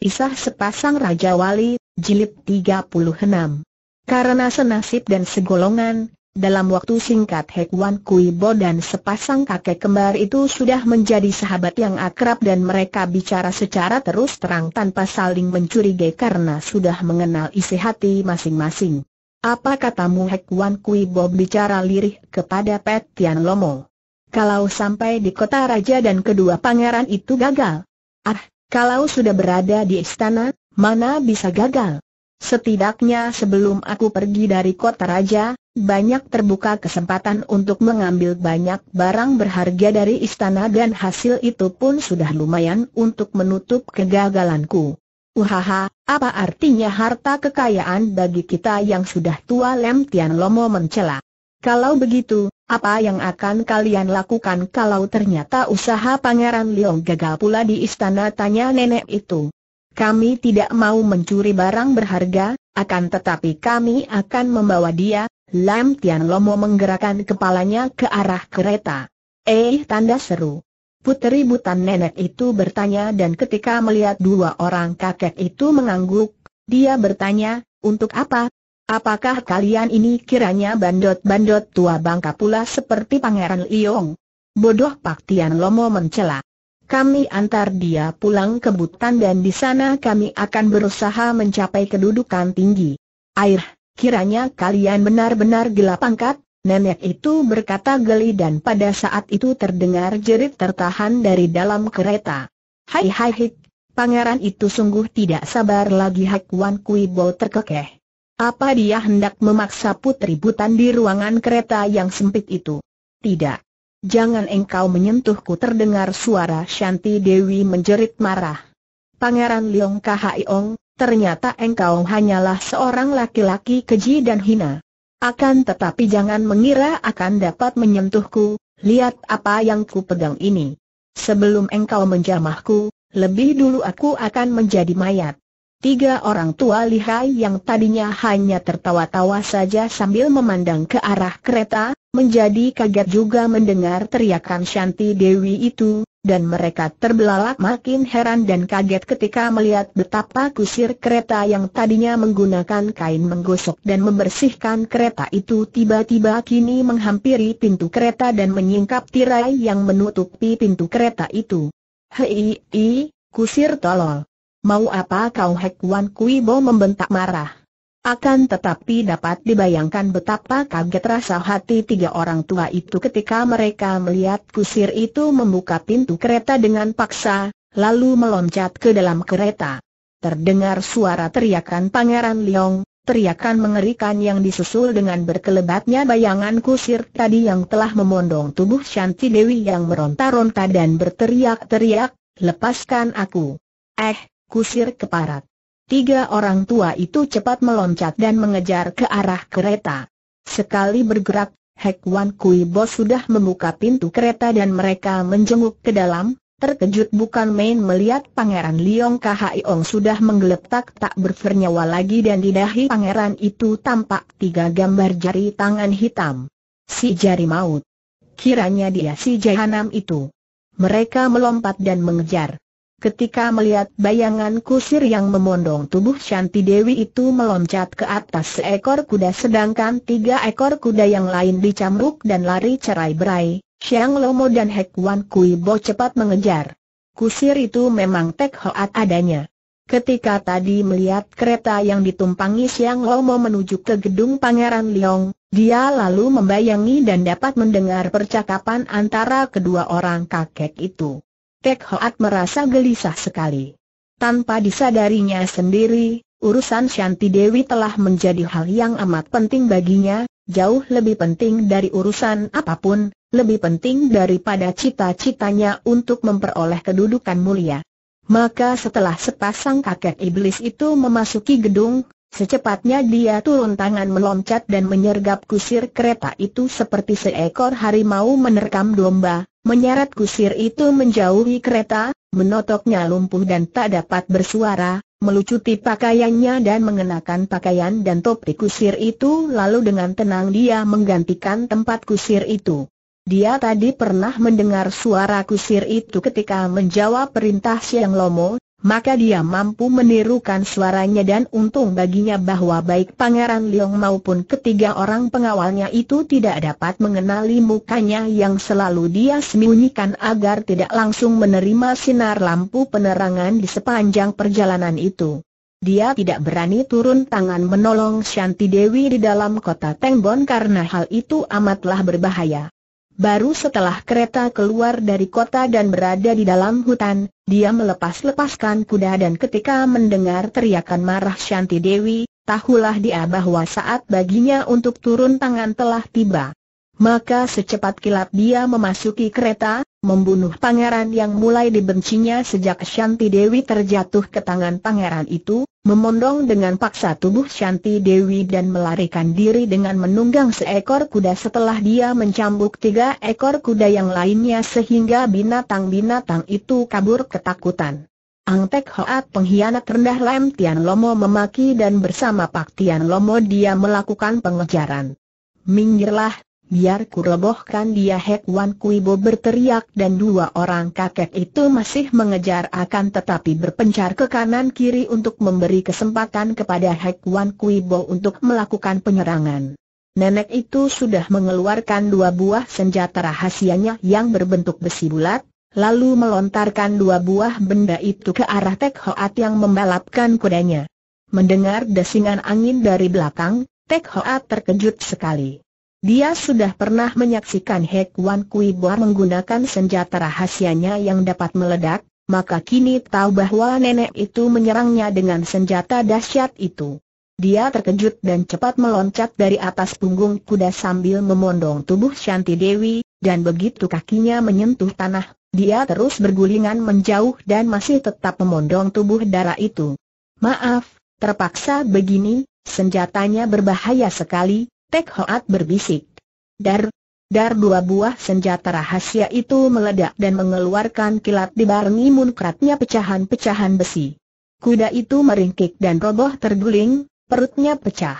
Kisah Sepasang Raja Wali, Jilid 36 Karena senasib dan segolongan, dalam waktu singkat Kui Bob dan sepasang kakek kembar itu sudah menjadi sahabat yang akrab dan mereka bicara secara terus terang tanpa saling mencurigai karena sudah mengenal isi hati masing-masing. Apa katamu Kui Bob bicara lirih kepada Petian Lomo? Kalau sampai di kota raja dan kedua pangeran itu gagal? Ah, kalau sudah berada di istana, mana bisa gagal? Setidaknya sebelum aku pergi dari kota raja, banyak terbuka kesempatan untuk mengambil banyak barang berharga dari istana dan hasil itu pun sudah lumayan untuk menutup kegagalanku. Uhaha, apa artinya harta kekayaan bagi kita yang sudah tua Lem Tian Lomo mencela. Kalau begitu, apa yang akan kalian lakukan kalau ternyata usaha Pangeran Leong gagal pula di istana tanya nenek itu? Kami tidak mau mencuri barang berharga, akan tetapi kami akan membawa dia, Lam Tian Lomo menggerakkan kepalanya ke arah kereta. Eh tanda seru. Putri butan nenek itu bertanya dan ketika melihat dua orang kakek itu mengangguk, dia bertanya, untuk apa, Apakah kalian ini kiranya bandot-bandot tua bangka pula seperti Pangeran Liong? Bodoh Pak Tian Lomo mencela. Kami antar dia pulang ke Butan dan di sana kami akan berusaha mencapai kedudukan tinggi. Air, kiranya kalian benar-benar gelap angkat, nenek itu berkata geli dan pada saat itu terdengar jerit tertahan dari dalam kereta. Hai hai hik, pangeran itu sungguh tidak sabar lagi Hak Wan Kui Bo terkekeh. Apa dia hendak memaksa putri butan di ruangan kereta yang sempit itu? Tidak. Jangan engkau menyentuhku terdengar suara Shanti Dewi menjerit marah. Pangeran Leong Kahaiong, ternyata engkau hanyalah seorang laki-laki keji dan hina. Akan tetapi jangan mengira akan dapat menyentuhku, lihat apa yang ku pegang ini. Sebelum engkau menjamahku, lebih dulu aku akan menjadi mayat. Tiga orang tua lihai yang tadinya hanya tertawa-tawa saja sambil memandang ke arah kereta, menjadi kaget juga mendengar teriakan Shanti Dewi itu, dan mereka terbelalak makin heran dan kaget ketika melihat betapa kusir kereta yang tadinya menggunakan kain menggosok dan membersihkan kereta itu tiba-tiba kini menghampiri pintu kereta dan menyingkap tirai yang menutupi pintu kereta itu. Hei, kusir tolol. Mau apa kau Hek Wan Kui Bo membentak marah? Akan tetapi dapat dibayangkan betapa kaget rasa hati tiga orang tua itu ketika mereka melihat kusir itu membuka pintu kereta dengan paksa, lalu meloncat ke dalam kereta. Terdengar suara teriakan Pangeran Liong, teriakan mengerikan yang disusul dengan berkelebatnya bayangan kusir tadi yang telah memondong tubuh Shanti Dewi yang meronta-ronta dan berteriak-teriak, lepaskan aku. Eh, kusir keparat. Tiga orang tua itu cepat meloncat dan mengejar ke arah kereta. Sekali bergerak, Hek Wan Kui Bo sudah membuka pintu kereta dan mereka menjenguk ke dalam, Terkejut bukan main melihat Pangeran Liong Ong sudah menggeletak tak bernyawa lagi dan di dahi pangeran itu tampak tiga gambar jari tangan hitam. Si jari maut. Kiranya dia si jahanam itu. Mereka melompat dan mengejar. Ketika melihat bayangan kusir yang memondong tubuh Shanti Dewi itu meloncat ke atas seekor kuda sedangkan tiga ekor kuda yang lain dicamruk dan lari cerai berai, Xiang Lomo dan Hek Wan Kui Bo cepat mengejar. Kusir itu memang tek hoat adanya. Ketika tadi melihat kereta yang ditumpangi Xiang Lomo menuju ke gedung Pangeran Liong, dia lalu membayangi dan dapat mendengar percakapan antara kedua orang kakek itu. Tek Hoat merasa gelisah sekali. Tanpa disadarinya sendiri, urusan Shanti Dewi telah menjadi hal yang amat penting baginya, jauh lebih penting dari urusan apapun, lebih penting daripada cita-citanya untuk memperoleh kedudukan mulia. Maka setelah sepasang kakek iblis itu memasuki gedung, Secepatnya dia turun tangan meloncat dan menyergap kusir kereta itu seperti seekor harimau menerkam domba, menyeret kusir itu menjauhi kereta, menotoknya lumpuh dan tak dapat bersuara, melucuti pakaiannya dan mengenakan pakaian dan topi kusir itu lalu dengan tenang dia menggantikan tempat kusir itu. Dia tadi pernah mendengar suara kusir itu ketika menjawab perintah Siang Lomo, maka dia mampu menirukan suaranya dan untung baginya bahwa baik Pangeran Liong maupun ketiga orang pengawalnya itu tidak dapat mengenali mukanya yang selalu dia sembunyikan agar tidak langsung menerima sinar lampu penerangan di sepanjang perjalanan itu. Dia tidak berani turun tangan menolong Shanti Dewi di dalam kota Tengbon karena hal itu amatlah berbahaya. Baru setelah kereta keluar dari kota dan berada di dalam hutan, dia melepas-lepaskan kuda dan ketika mendengar teriakan marah Shanti Dewi, tahulah dia bahwa saat baginya untuk turun tangan telah tiba. Maka secepat kilat dia memasuki kereta, membunuh pangeran yang mulai dibencinya sejak Shanti Dewi terjatuh ke tangan pangeran itu, memondong dengan paksa tubuh Shanti Dewi dan melarikan diri dengan menunggang seekor kuda setelah dia mencambuk tiga ekor kuda yang lainnya sehingga binatang-binatang itu kabur ketakutan. Angtek Hoat pengkhianat rendah Lem Tian Lomo memaki dan bersama Pak Tian Lomo dia melakukan pengejaran. Minggirlah, biar ku robohkan dia Hek Wan Kuibo berteriak dan dua orang kakek itu masih mengejar akan tetapi berpencar ke kanan kiri untuk memberi kesempatan kepada Hek Wan Kuibo untuk melakukan penyerangan. Nenek itu sudah mengeluarkan dua buah senjata rahasianya yang berbentuk besi bulat, lalu melontarkan dua buah benda itu ke arah Tek Hoat yang membalapkan kudanya. Mendengar desingan angin dari belakang, Tek Hoat terkejut sekali. Dia sudah pernah menyaksikan Hek Wan Kui Boar menggunakan senjata rahasianya yang dapat meledak, maka kini tahu bahwa nenek itu menyerangnya dengan senjata dahsyat itu. Dia terkejut dan cepat meloncat dari atas punggung kuda sambil memondong tubuh Shanti Dewi, dan begitu kakinya menyentuh tanah, dia terus bergulingan menjauh dan masih tetap memondong tubuh darah itu. Maaf, terpaksa begini, senjatanya berbahaya sekali, Tek Hoat berbisik. Dar, dar dua buah senjata rahasia itu meledak dan mengeluarkan kilat dibarengi munkratnya pecahan-pecahan besi. Kuda itu meringkik dan roboh terguling, perutnya pecah.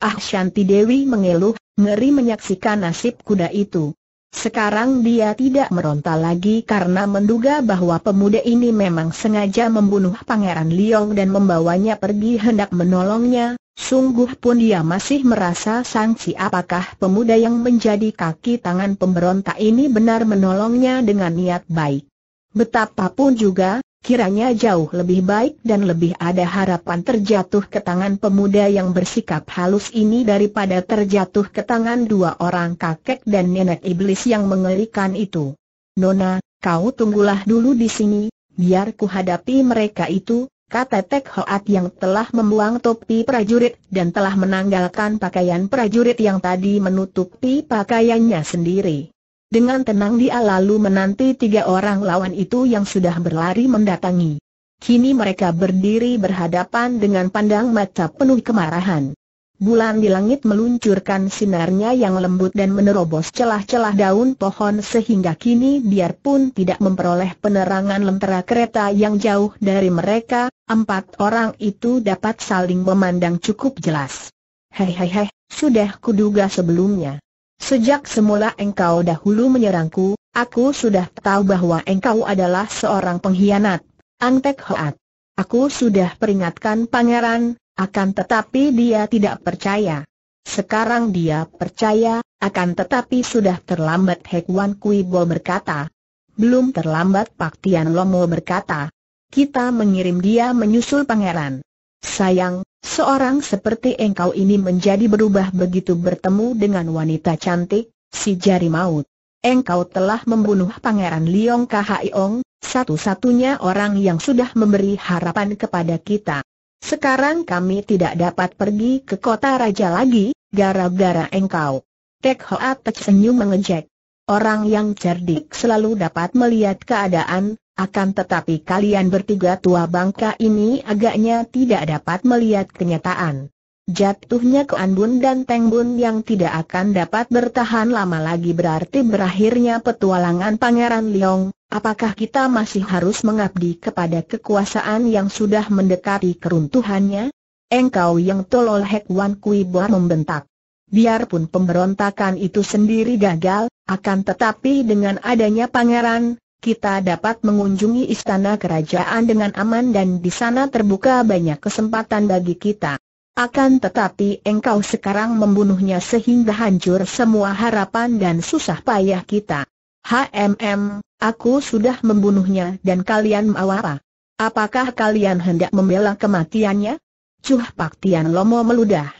Ah Shanti Dewi mengeluh, ngeri menyaksikan nasib kuda itu. Sekarang dia tidak meronta lagi karena menduga bahwa pemuda ini memang sengaja membunuh Pangeran Liong dan membawanya pergi hendak menolongnya, Sungguh pun dia masih merasa sangsi apakah pemuda yang menjadi kaki tangan pemberontak ini benar menolongnya dengan niat baik. Betapapun juga, kiranya jauh lebih baik dan lebih ada harapan terjatuh ke tangan pemuda yang bersikap halus ini daripada terjatuh ke tangan dua orang kakek dan nenek iblis yang mengerikan itu. Nona, kau tunggulah dulu di sini, biar ku hadapi mereka itu, Kata Tek Hoat yang telah membuang topi prajurit dan telah menanggalkan pakaian prajurit yang tadi menutupi pakaiannya sendiri. Dengan tenang dia lalu menanti tiga orang lawan itu yang sudah berlari mendatangi. Kini mereka berdiri berhadapan dengan pandang mata penuh kemarahan. Bulan di langit meluncurkan sinarnya yang lembut dan menerobos celah-celah daun pohon sehingga kini biarpun tidak memperoleh penerangan lentera kereta yang jauh dari mereka, empat orang itu dapat saling memandang cukup jelas. Hei hei hei, sudah kuduga sebelumnya. Sejak semula engkau dahulu menyerangku, aku sudah tahu bahwa engkau adalah seorang pengkhianat. Angtek Hoat. Aku sudah peringatkan pangeran, akan tetapi dia tidak percaya. Sekarang dia percaya, akan tetapi sudah terlambat Hekwan Kui Bo berkata. Belum terlambat Pak Tian Lomo berkata. Kita mengirim dia menyusul pangeran. Sayang, seorang seperti engkau ini menjadi berubah begitu bertemu dengan wanita cantik, si jari maut. Engkau telah membunuh pangeran Liong Kahaiong, satu-satunya orang yang sudah memberi harapan kepada kita. Sekarang kami tidak dapat pergi ke kota raja lagi, gara-gara engkau. Tek Hoa tersenyum mengejek. Orang yang cerdik selalu dapat melihat keadaan, akan tetapi kalian bertiga tua bangka ini agaknya tidak dapat melihat kenyataan. Jatuhnya ke Anbun dan Tengbun yang tidak akan dapat bertahan lama lagi berarti berakhirnya petualangan Pangeran Liong, Apakah kita masih harus mengabdi kepada kekuasaan yang sudah mendekati keruntuhannya? Engkau yang tolol Hek Wan Kui Boa membentak. Biarpun pemberontakan itu sendiri gagal, akan tetapi dengan adanya pangeran, kita dapat mengunjungi istana kerajaan dengan aman dan di sana terbuka banyak kesempatan bagi kita. Akan tetapi engkau sekarang membunuhnya sehingga hancur semua harapan dan susah payah kita. HMM, aku sudah membunuhnya dan kalian mawara. Apakah kalian hendak membela kematiannya? Cuh Pak Tian Lomo meludah.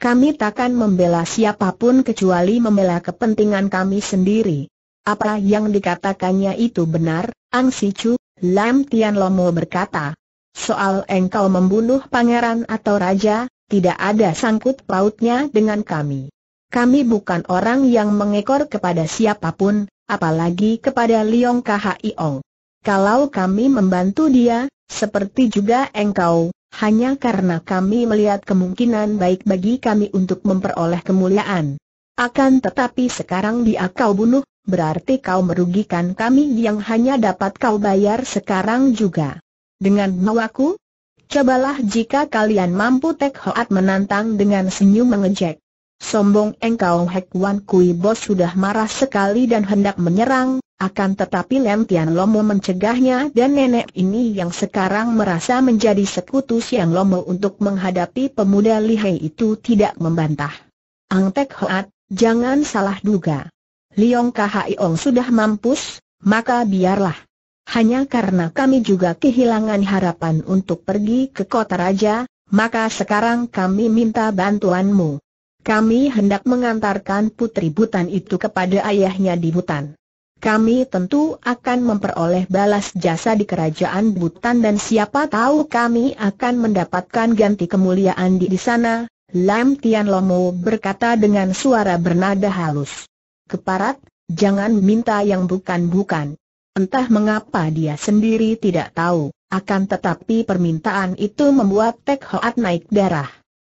Kami takkan membela siapapun kecuali membela kepentingan kami sendiri. Apa yang dikatakannya itu benar, Ang Si Chu, Lam Tian Lomo berkata. Soal engkau membunuh pangeran atau raja, tidak ada sangkut pautnya dengan kami. Kami bukan orang yang mengekor kepada siapapun, apalagi kepada Liong Khiong. Kalau kami membantu dia, seperti juga engkau, hanya karena kami melihat kemungkinan baik bagi kami untuk memperoleh kemuliaan. Akan tetapi sekarang dia kau bunuh, berarti kau merugikan kami yang hanya dapat kau bayar sekarang juga. Dengan mewaku? cobalah jika kalian mampu Tek Hoat menantang dengan senyum mengejek. Sombong engkau Hek Wan Kui Bos sudah marah sekali dan hendak menyerang, akan tetapi Lem Tian Lomo mencegahnya dan nenek ini yang sekarang merasa menjadi sekutu Siang Lomo untuk menghadapi pemuda lihai itu tidak membantah. Ang Tek Hoat, jangan salah duga. Liong Ong sudah mampus, maka biarlah. Hanya karena kami juga kehilangan harapan untuk pergi ke kota raja, maka sekarang kami minta bantuanmu. Kami hendak mengantarkan putri Butan itu kepada ayahnya di Butan. Kami tentu akan memperoleh balas jasa di kerajaan Butan dan siapa tahu kami akan mendapatkan ganti kemuliaan di, di sana, Lam Tian Lomo berkata dengan suara bernada halus. Keparat, jangan minta yang bukan-bukan. Entah mengapa dia sendiri tidak tahu, akan tetapi permintaan itu membuat Tek Hoat naik darah.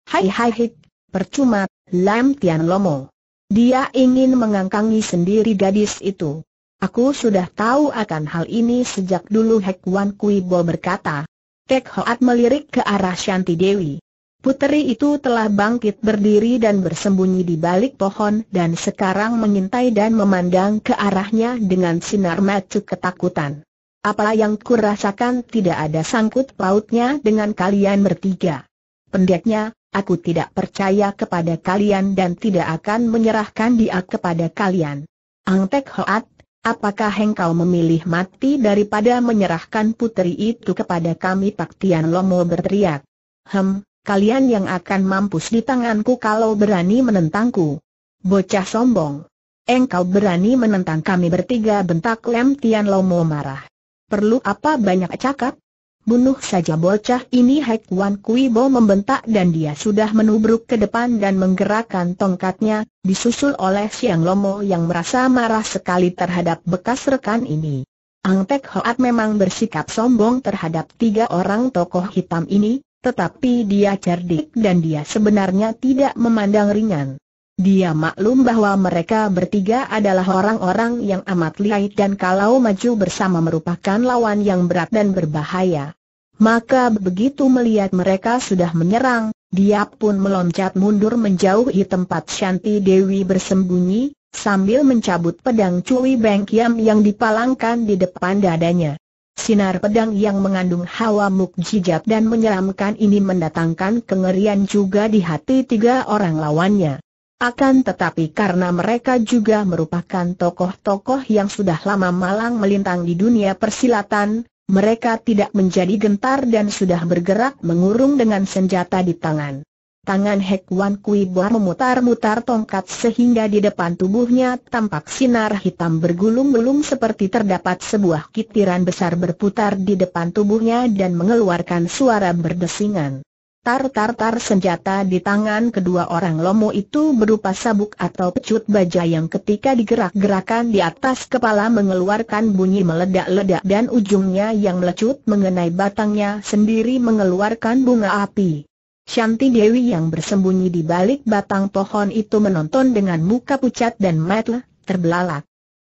Hai hai hik, percuma Lam Tian Lomo. Dia ingin mengangkangi sendiri gadis itu. Aku sudah tahu akan hal ini sejak dulu Hek Wan Kui Bo berkata. Tek Hoat melirik ke arah Shanti Dewi. Puteri itu telah bangkit berdiri dan bersembunyi di balik pohon dan sekarang mengintai dan memandang ke arahnya dengan sinar mata ketakutan. Apa yang kurasakan tidak ada sangkut pautnya dengan kalian bertiga. Pendeknya, Aku tidak percaya kepada kalian dan tidak akan menyerahkan dia kepada kalian. Angtek Hoat, apakah engkau memilih mati daripada menyerahkan putri itu kepada kami Pak Tian Lomo berteriak. Hem, kalian yang akan mampus di tanganku kalau berani menentangku. Bocah sombong. Engkau berani menentang kami bertiga bentak Lem Tian Lomo marah. Perlu apa banyak cakap? Bunuh saja bocah ini Hek Wan Kui Bo membentak dan dia sudah menubruk ke depan dan menggerakkan tongkatnya, disusul oleh Siang Lomo yang merasa marah sekali terhadap bekas rekan ini. Ang Tek Hoat memang bersikap sombong terhadap tiga orang tokoh hitam ini, tetapi dia cerdik dan dia sebenarnya tidak memandang ringan. Dia maklum bahwa mereka bertiga adalah orang-orang yang amat lihai dan kalau maju bersama merupakan lawan yang berat dan berbahaya. Maka begitu melihat mereka sudah menyerang, dia pun meloncat mundur menjauhi tempat Shanti Dewi bersembunyi, sambil mencabut pedang Cui Beng Kiam yang dipalangkan di depan dadanya. Sinar pedang yang mengandung hawa mukjizat dan menyeramkan ini mendatangkan kengerian juga di hati tiga orang lawannya. Akan tetapi karena mereka juga merupakan tokoh-tokoh yang sudah lama malang melintang di dunia persilatan, mereka tidak menjadi gentar dan sudah bergerak mengurung dengan senjata di tangan. Tangan Hek Wan Kui Boa memutar-mutar tongkat sehingga di depan tubuhnya tampak sinar hitam bergulung-gulung seperti terdapat sebuah kitiran besar berputar di depan tubuhnya dan mengeluarkan suara berdesingan. Tar-tar-tar senjata di tangan kedua orang lomo itu berupa sabuk atau pecut baja yang ketika digerak-gerakan di atas kepala mengeluarkan bunyi meledak-ledak dan ujungnya yang melecut mengenai batangnya sendiri mengeluarkan bunga api. Shanti Dewi yang bersembunyi di balik batang pohon itu menonton dengan muka pucat dan mata terbelalak.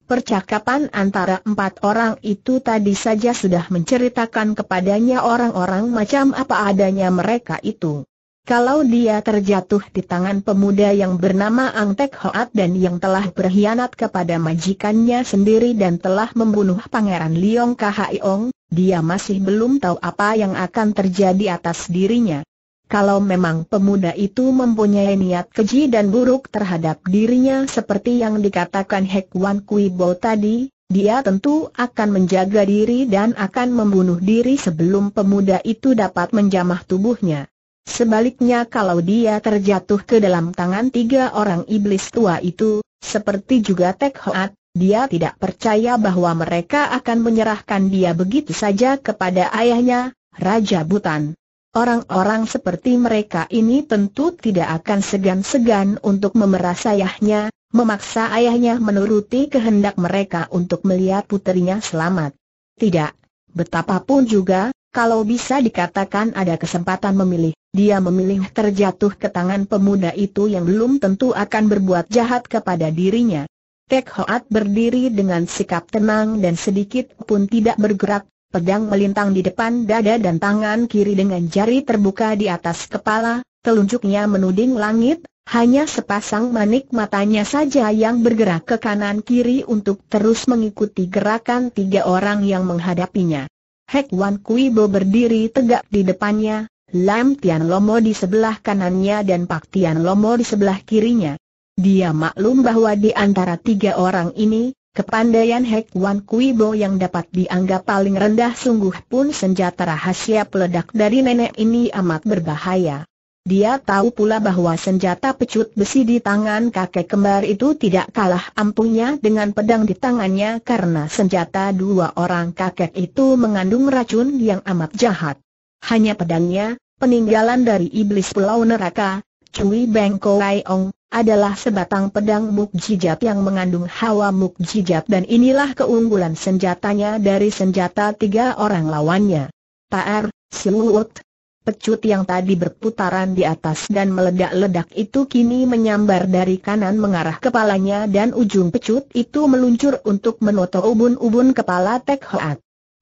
Percakapan antara empat orang itu tadi saja sudah menceritakan kepadanya orang-orang macam apa adanya mereka itu. Kalau dia terjatuh di tangan pemuda yang bernama Ang Tek Hoat dan yang telah berkhianat kepada majikannya sendiri dan telah membunuh Pangeran Liong Khaeong, dia masih belum tahu apa yang akan terjadi atas dirinya. Kalau memang pemuda itu mempunyai niat keji dan buruk terhadap dirinya seperti yang dikatakan Hek Wan Kui Bo tadi, dia tentu akan menjaga diri dan akan membunuh diri sebelum pemuda itu dapat menjamah tubuhnya. Sebaliknya kalau dia terjatuh ke dalam tangan tiga orang iblis tua itu, seperti juga Tek Hoat, dia tidak percaya bahwa mereka akan menyerahkan dia begitu saja kepada ayahnya, Raja Butan. Orang-orang seperti mereka ini tentu tidak akan segan-segan untuk memeras ayahnya, memaksa ayahnya menuruti kehendak mereka untuk melihat putrinya selamat. Tidak, betapapun juga, kalau bisa dikatakan ada kesempatan memilih, dia memilih terjatuh ke tangan pemuda itu yang belum tentu akan berbuat jahat kepada dirinya. Tek Hoat berdiri dengan sikap tenang dan sedikit pun tidak bergerak, pedang melintang di depan dada dan tangan kiri dengan jari terbuka di atas kepala, telunjuknya menuding langit, hanya sepasang manik matanya saja yang bergerak ke kanan-kiri untuk terus mengikuti gerakan tiga orang yang menghadapinya. Hek Wan Kui Bo berdiri tegak di depannya, Lam Tian Lomo di sebelah kanannya dan Pak Tian Lomo di sebelah kirinya. Dia maklum bahwa di antara tiga orang ini, Kepandaian Hek Wan Kui Bo yang dapat dianggap paling rendah sungguh pun senjata rahasia peledak dari nenek ini amat berbahaya. Dia tahu pula bahwa senjata pecut besi di tangan kakek kembar itu tidak kalah ampuhnya dengan pedang di tangannya karena senjata dua orang kakek itu mengandung racun yang amat jahat. Hanya pedangnya, peninggalan dari iblis pulau neraka, Cui Beng Kowai Ong, adalah sebatang pedang mukjizat yang mengandung hawa mukjizat dan inilah keunggulan senjatanya dari senjata tiga orang lawannya. Paar, Siluut, pecut yang tadi berputaran di atas dan meledak-ledak itu kini menyambar dari kanan mengarah kepalanya dan ujung pecut itu meluncur untuk menoto ubun-ubun kepala Tek Hoat.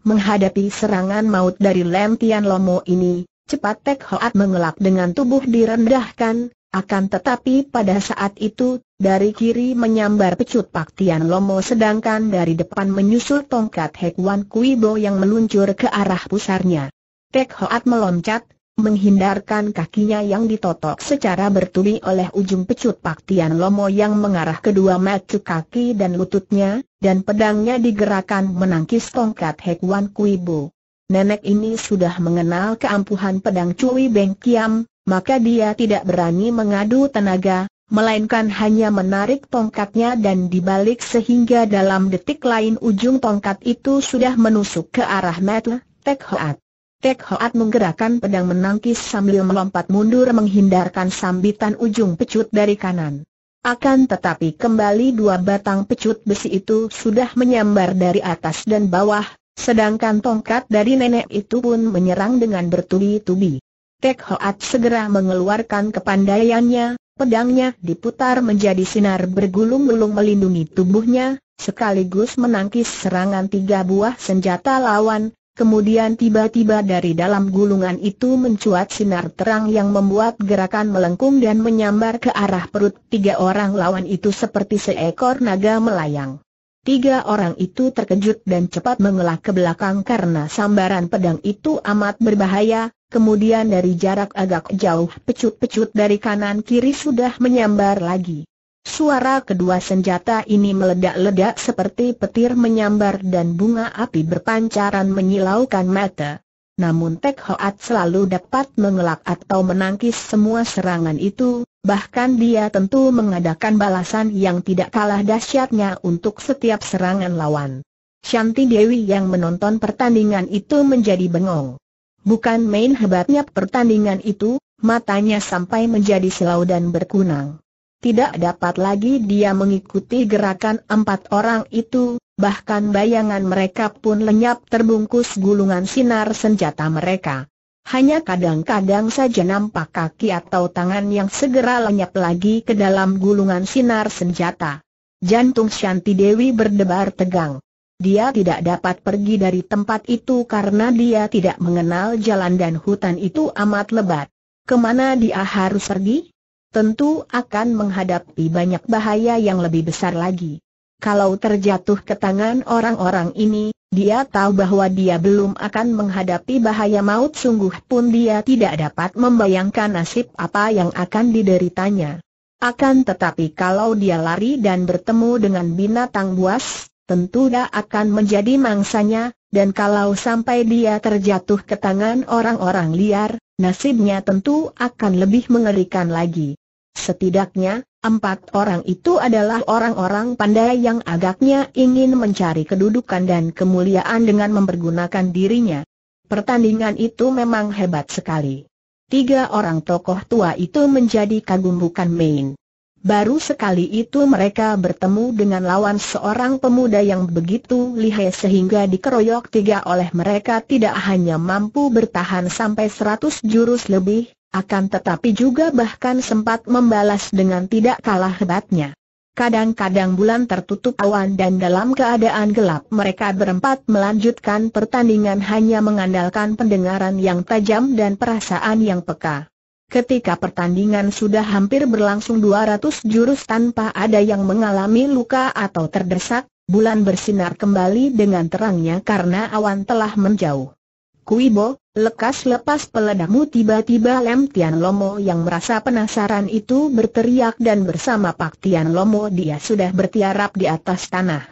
Menghadapi serangan maut dari Lem Tian Lomo ini, cepat Tek Hoat mengelak dengan tubuh direndahkan, akan tetapi pada saat itu, dari kiri menyambar pecut Pak Tian Lomo sedangkan dari depan menyusul tongkat Hek Wan Kui Bo yang meluncur ke arah pusarnya. Tek Hoat meloncat, menghindarkan kakinya yang ditotok secara bertubi oleh ujung pecut Pak Tian Lomo yang mengarah kedua macu kaki dan lututnya, dan pedangnya digerakkan menangkis tongkat Hek Wan Kui Bo Nenek ini sudah mengenal keampuhan pedang Cui Beng Kiam, maka dia tidak berani mengadu tenaga, melainkan hanya menarik tongkatnya dan dibalik sehingga dalam detik lain ujung tongkat itu sudah menusuk ke arah Metle, Tek Hoat. Tek Hoat menggerakkan pedang menangkis sambil melompat mundur menghindarkan sambitan ujung pecut dari kanan. Akan tetapi kembali dua batang pecut besi itu sudah menyambar dari atas dan bawah, sedangkan tongkat dari nenek itu pun menyerang dengan bertubi-tubi. Tek Hoat segera mengeluarkan kepandaiannya, pedangnya diputar menjadi sinar bergulung-gulung melindungi tubuhnya, sekaligus menangkis serangan tiga buah senjata lawan, kemudian tiba-tiba dari dalam gulungan itu mencuat sinar terang yang membuat gerakan melengkung dan menyambar ke arah perut tiga orang lawan itu seperti seekor naga melayang. Tiga orang itu terkejut dan cepat mengelak ke belakang karena sambaran pedang itu amat berbahaya, Kemudian dari jarak agak jauh pecut-pecut dari kanan kiri sudah menyambar lagi. Suara kedua senjata ini meledak-ledak seperti petir menyambar dan bunga api berpancaran menyilaukan mata. Namun Tek Hoat selalu dapat mengelak atau menangkis semua serangan itu, bahkan dia tentu mengadakan balasan yang tidak kalah dahsyatnya untuk setiap serangan lawan. Shanti Dewi yang menonton pertandingan itu menjadi bengong. Bukan main hebatnya pertandingan itu, matanya sampai menjadi silau dan berkunang. Tidak dapat lagi dia mengikuti gerakan empat orang itu, bahkan bayangan mereka pun lenyap terbungkus gulungan sinar senjata mereka. Hanya kadang-kadang saja nampak kaki atau tangan yang segera lenyap lagi ke dalam gulungan sinar senjata. Jantung Shanti Dewi berdebar tegang. Dia tidak dapat pergi dari tempat itu karena dia tidak mengenal jalan dan hutan itu amat lebat. Kemana dia harus pergi? Tentu akan menghadapi banyak bahaya yang lebih besar lagi. Kalau terjatuh ke tangan orang-orang ini, dia tahu bahwa dia belum akan menghadapi bahaya maut sungguh pun dia tidak dapat membayangkan nasib apa yang akan dideritanya. Akan tetapi kalau dia lari dan bertemu dengan binatang buas, tentu dia akan menjadi mangsanya, dan kalau sampai dia terjatuh ke tangan orang-orang liar, nasibnya tentu akan lebih mengerikan lagi. Setidaknya, empat orang itu adalah orang-orang pandai yang agaknya ingin mencari kedudukan dan kemuliaan dengan mempergunakan dirinya. Pertandingan itu memang hebat sekali. Tiga orang tokoh tua itu menjadi kagum bukan main. Baru sekali itu mereka bertemu dengan lawan seorang pemuda yang begitu lihai sehingga dikeroyok tiga oleh mereka tidak hanya mampu bertahan sampai seratus jurus lebih, akan tetapi juga bahkan sempat membalas dengan tidak kalah hebatnya. Kadang-kadang bulan tertutup awan dan dalam keadaan gelap mereka berempat melanjutkan pertandingan hanya mengandalkan pendengaran yang tajam dan perasaan yang peka. Ketika pertandingan sudah hampir berlangsung 200 jurus tanpa ada yang mengalami luka atau terdesak, bulan bersinar kembali dengan terangnya karena awan telah menjauh. Kuibo, lekas lepas peledakmu tiba-tiba Lem Tian Lomo yang merasa penasaran itu berteriak dan bersama Pak Tian Lomo dia sudah bertiarap di atas tanah.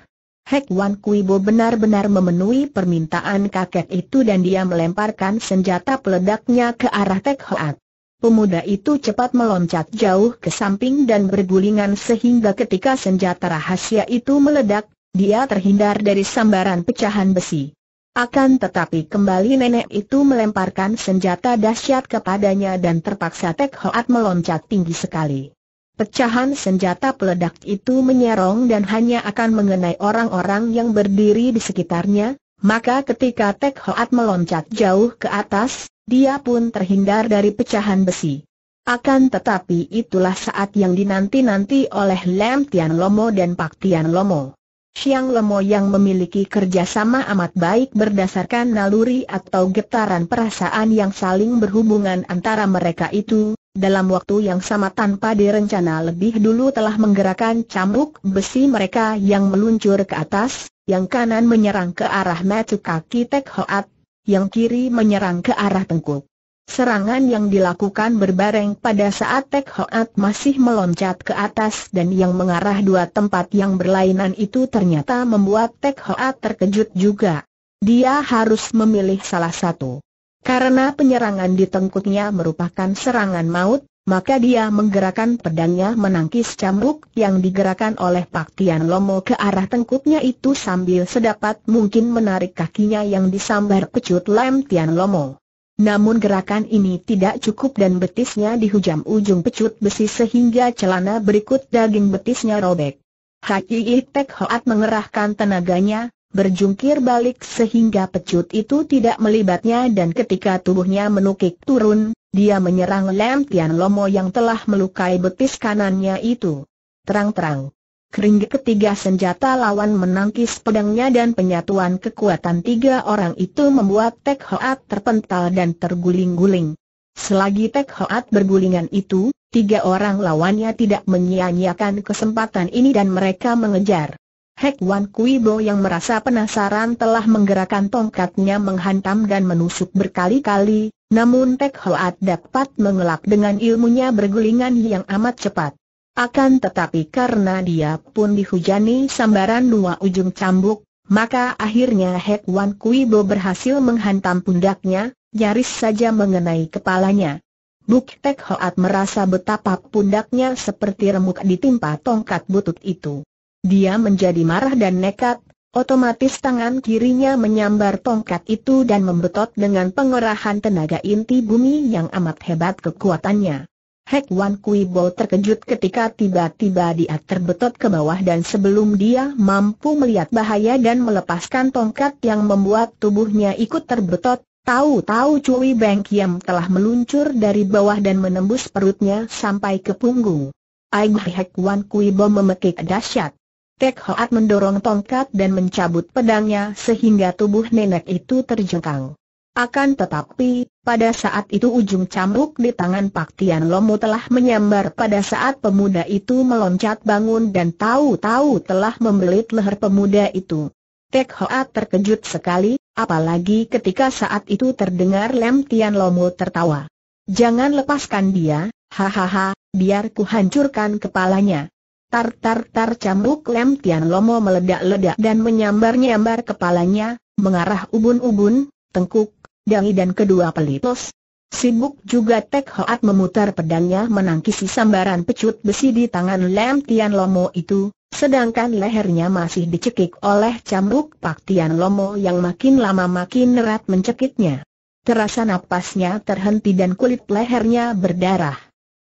Hek Wan Kuibo benar-benar memenuhi permintaan kakek itu dan dia melemparkan senjata peledaknya ke arah Tek Hoat pemuda itu cepat meloncat jauh ke samping dan bergulingan sehingga ketika senjata rahasia itu meledak, dia terhindar dari sambaran pecahan besi. Akan tetapi kembali nenek itu melemparkan senjata dahsyat kepadanya dan terpaksa Tek Hoat meloncat tinggi sekali. Pecahan senjata peledak itu menyerong dan hanya akan mengenai orang-orang yang berdiri di sekitarnya, maka ketika Tek Hoat meloncat jauh ke atas, dia pun terhindar dari pecahan besi. Akan tetapi itulah saat yang dinanti-nanti oleh Lam Tian Lomo dan Pak Tian Lomo. Siang Lomo yang memiliki kerjasama amat baik berdasarkan naluri atau getaran perasaan yang saling berhubungan antara mereka itu, dalam waktu yang sama tanpa direncana lebih dulu telah menggerakkan cambuk besi mereka yang meluncur ke atas, yang kanan menyerang ke arah metu kaki Tek Hoat, yang kiri menyerang ke arah tengkuk. Serangan yang dilakukan berbareng pada saat Tek Hoat masih meloncat ke atas dan yang mengarah dua tempat yang berlainan itu ternyata membuat Tek Hoat terkejut juga. Dia harus memilih salah satu. Karena penyerangan di tengkuknya merupakan serangan maut, maka dia menggerakkan pedangnya menangkis cambuk yang digerakkan oleh Pak Tian Lomo ke arah tengkuknya itu sambil sedapat mungkin menarik kakinya yang disambar pecut lem Tian Lomo. Namun gerakan ini tidak cukup dan betisnya dihujam ujung pecut besi sehingga celana berikut daging betisnya robek. Haki Tek Hoat mengerahkan tenaganya, berjungkir balik sehingga pecut itu tidak melibatnya dan ketika tubuhnya menukik turun, dia menyerang Lam Tian Lomo yang telah melukai betis kanannya itu. Terang-terang. Kering ketiga senjata lawan menangkis pedangnya dan penyatuan kekuatan tiga orang itu membuat Tek Hoat terpental dan terguling-guling. Selagi Tek Hoat bergulingan itu, tiga orang lawannya tidak menyia-nyiakan kesempatan ini dan mereka mengejar. Hek Wan Kui Bo yang merasa penasaran telah menggerakkan tongkatnya menghantam dan menusuk berkali-kali, namun Tek Hoat dapat mengelak dengan ilmunya bergulingan yang amat cepat. Akan tetapi karena dia pun dihujani sambaran dua ujung cambuk, maka akhirnya Hek Wan Kui Bo berhasil menghantam pundaknya, nyaris saja mengenai kepalanya. Buk Tek Hoat merasa betapa pundaknya seperti remuk ditimpa tongkat butut itu. Dia menjadi marah dan nekat, Otomatis tangan kirinya menyambar tongkat itu dan membetot dengan pengerahan tenaga inti bumi yang amat hebat kekuatannya. Hek Wan Kui Bo terkejut ketika tiba-tiba dia terbetot ke bawah dan sebelum dia mampu melihat bahaya dan melepaskan tongkat yang membuat tubuhnya ikut terbetot, tahu-tahu Cui Beng Kiam telah meluncur dari bawah dan menembus perutnya sampai ke punggung. Aigh Hek Wan Kui Bo memekik dahsyat. Tek Hoat mendorong tongkat dan mencabut pedangnya sehingga tubuh nenek itu terjengkang. Akan tetapi, pada saat itu ujung cambuk di tangan Pak Tian Lomu telah menyambar pada saat pemuda itu meloncat bangun dan tahu-tahu telah membelit leher pemuda itu. Tek Hoat terkejut sekali, apalagi ketika saat itu terdengar Lem Tian Lomu tertawa. Jangan lepaskan dia, hahaha, biar ku hancurkan kepalanya. Tar-tar-tar cambuk Lem Tian Lomo meledak-ledak dan menyambar-nyambar kepalanya, mengarah ubun-ubun, tengkuk, dangi dan kedua pelitos. Sibuk juga Tek Hoat memutar pedangnya menangkisi sambaran pecut besi di tangan Lem Tian Lomo itu, sedangkan lehernya masih dicekik oleh cambuk Pak Tian Lomo yang makin lama makin erat mencekiknya. Terasa napasnya terhenti dan kulit lehernya berdarah.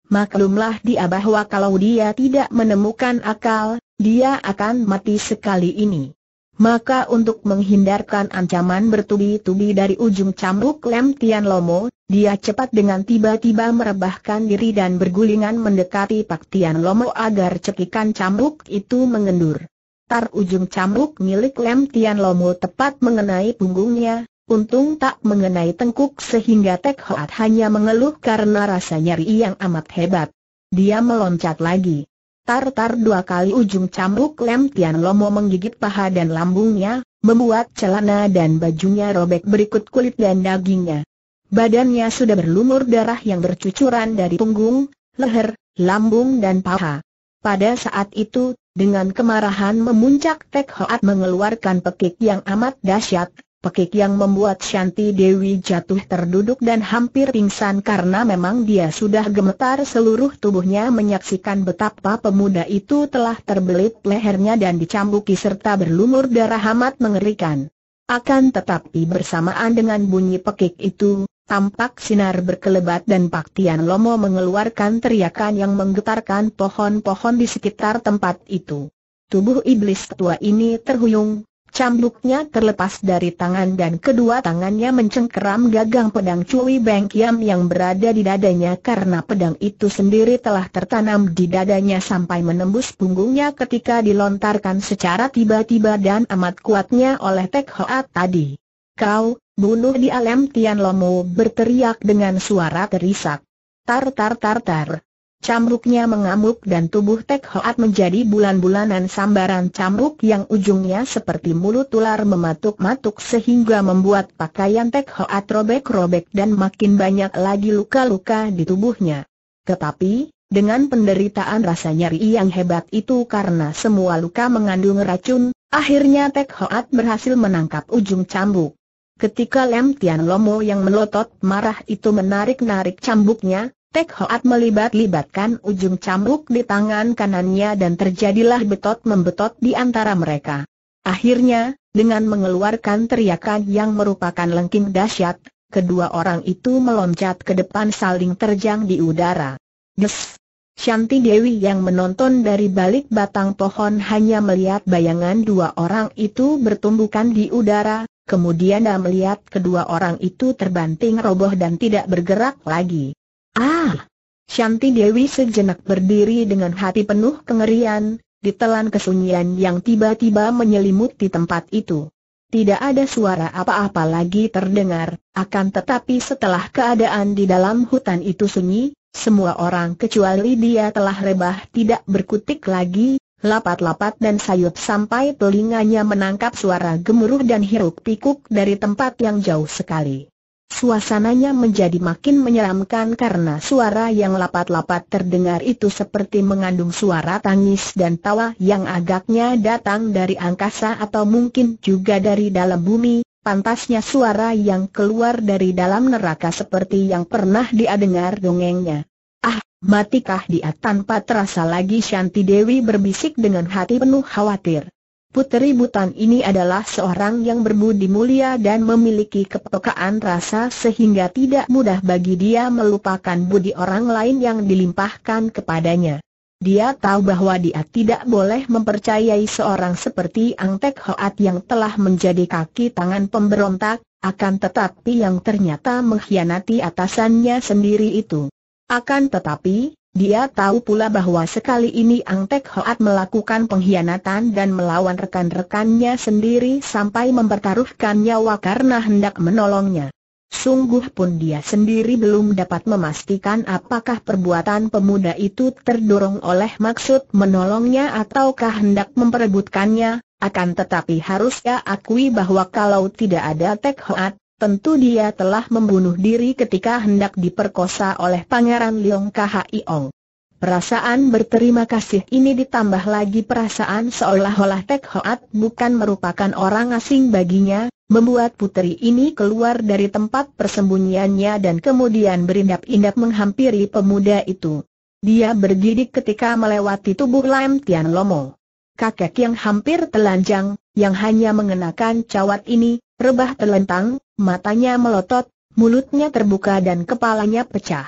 Maklumlah dia bahwa kalau dia tidak menemukan akal, dia akan mati sekali ini. Maka untuk menghindarkan ancaman bertubi-tubi dari ujung cambuk Lem Tian Lomo, dia cepat dengan tiba-tiba merebahkan diri dan bergulingan mendekati Pak Tian Lomo agar cekikan cambuk itu mengendur. Tar ujung cambuk milik Lem Tian Lomo tepat mengenai punggungnya, Untung tak mengenai tengkuk sehingga Tek Hoat hanya mengeluh karena rasa nyeri yang amat hebat. Dia meloncat lagi. Tar-tar dua kali ujung cambuk Lem Tian Lomo menggigit paha dan lambungnya, membuat celana dan bajunya robek berikut kulit dan dagingnya. Badannya sudah berlumur darah yang bercucuran dari punggung, leher, lambung dan paha. Pada saat itu, dengan kemarahan memuncak Tek Hoat mengeluarkan pekik yang amat dahsyat, Pekik yang membuat Shanti Dewi jatuh terduduk dan hampir pingsan karena memang dia sudah gemetar seluruh tubuhnya menyaksikan betapa pemuda itu telah terbelit lehernya dan dicambuki serta berlumur darah amat mengerikan. Akan tetapi bersamaan dengan bunyi pekik itu, tampak sinar berkelebat dan Paktian Lomo mengeluarkan teriakan yang menggetarkan pohon-pohon di sekitar tempat itu. Tubuh iblis tua ini terhuyung, Cambuknya terlepas dari tangan dan kedua tangannya mencengkeram gagang pedang Cui Beng Kiam yang berada di dadanya karena pedang itu sendiri telah tertanam di dadanya sampai menembus punggungnya ketika dilontarkan secara tiba-tiba dan amat kuatnya oleh Tek Hoat tadi. Kau, bunuh di alam Tian Lomo berteriak dengan suara terisak. Tar tar tar tar. Cambuknya mengamuk dan tubuh Tek Hoat menjadi bulan-bulanan sambaran cambuk yang ujungnya seperti mulut ular mematuk-matuk sehingga membuat pakaian Tek Hoat robek-robek dan makin banyak lagi luka-luka di tubuhnya. Tetapi, dengan penderitaan rasa nyeri yang hebat itu karena semua luka mengandung racun, akhirnya Tek Hoat berhasil menangkap ujung cambuk. Ketika Lem Tian Lomo yang melotot marah itu menarik-narik cambuknya, Tek Hoat melibat-libatkan ujung cambuk di tangan kanannya dan terjadilah betot-membetot di antara mereka. Akhirnya, dengan mengeluarkan teriakan yang merupakan lengking dahsyat, kedua orang itu meloncat ke depan saling terjang di udara. Des! Shanti Dewi yang menonton dari balik batang pohon hanya melihat bayangan dua orang itu bertumbukan di udara, kemudian dia melihat kedua orang itu terbanting roboh dan tidak bergerak lagi. Ah! Shanti Dewi sejenak berdiri dengan hati penuh kengerian, ditelan kesunyian yang tiba-tiba menyelimuti tempat itu. Tidak ada suara apa-apa lagi terdengar, akan tetapi setelah keadaan di dalam hutan itu sunyi, semua orang kecuali dia telah rebah tidak berkutik lagi, Lapat-lapat dan sayup sampai telinganya menangkap suara gemuruh dan hiruk pikuk dari tempat yang jauh sekali. Suasananya menjadi makin menyeramkan karena suara yang lapat-lapat terdengar itu seperti mengandung suara tangis dan tawa yang agaknya datang dari angkasa atau mungkin juga dari dalam bumi, pantasnya suara yang keluar dari dalam neraka seperti yang pernah dia dengar dongengnya. Ah, matikah dia tanpa terasa lagi Shanti Dewi berbisik dengan hati penuh khawatir. Puteri Butan ini adalah seorang yang berbudi mulia dan memiliki kepekaan rasa sehingga tidak mudah bagi dia melupakan budi orang lain yang dilimpahkan kepadanya. Dia tahu bahwa dia tidak boleh mempercayai seorang seperti Ang Tek Hoat yang telah menjadi kaki tangan pemberontak, akan tetapi yang ternyata mengkhianati atasannya sendiri itu. Akan tetapi, dia tahu pula bahwa sekali ini Ang Tek Hoat melakukan pengkhianatan dan melawan rekan-rekannya sendiri sampai mempertaruhkan nyawa karena hendak menolongnya. Sungguh pun dia sendiri belum dapat memastikan apakah perbuatan pemuda itu terdorong oleh maksud menolongnya ataukah hendak memperebutkannya, akan tetapi harus ia akui bahwa kalau tidak ada Tek Hoat, Tentu dia telah membunuh diri ketika hendak diperkosa oleh Pangeran Leong Khiong. Perasaan berterima kasih ini ditambah lagi perasaan seolah-olah Tek Hoat bukan merupakan orang asing baginya, membuat putri ini keluar dari tempat persembunyiannya dan kemudian berindap-indap menghampiri pemuda itu. Dia bergidik ketika melewati tubuh Lam Tian Lomo. Kakek yang hampir telanjang, yang hanya mengenakan cawat ini, Rebah terlentang, matanya melotot, mulutnya terbuka dan kepalanya pecah.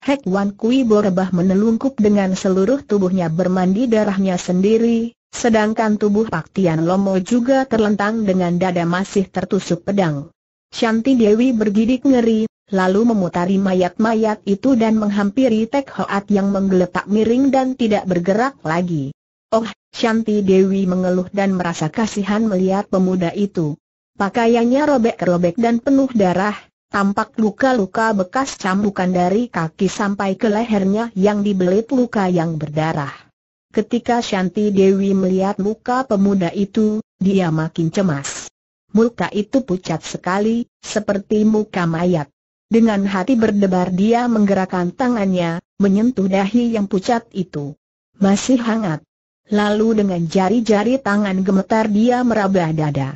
Hek Wan Kui Bo rebah menelungkup dengan seluruh tubuhnya bermandi darahnya sendiri, sedangkan tubuh Pak Tian Lomo juga terlentang dengan dada masih tertusuk pedang. Shanti Dewi bergidik ngeri, lalu memutari mayat-mayat itu dan menghampiri Tek Hoat yang menggeletak miring dan tidak bergerak lagi. Oh, Shanti Dewi mengeluh dan merasa kasihan melihat pemuda itu. Pakaiannya robek-robek dan penuh darah, tampak luka-luka bekas cambukan dari kaki sampai ke lehernya yang dibelit luka yang berdarah. Ketika Shanti Dewi melihat muka pemuda itu, dia makin cemas. Muka itu pucat sekali, seperti muka mayat. Dengan hati berdebar dia menggerakkan tangannya, menyentuh dahi yang pucat itu. Masih hangat. Lalu dengan jari-jari tangan gemetar dia meraba dada.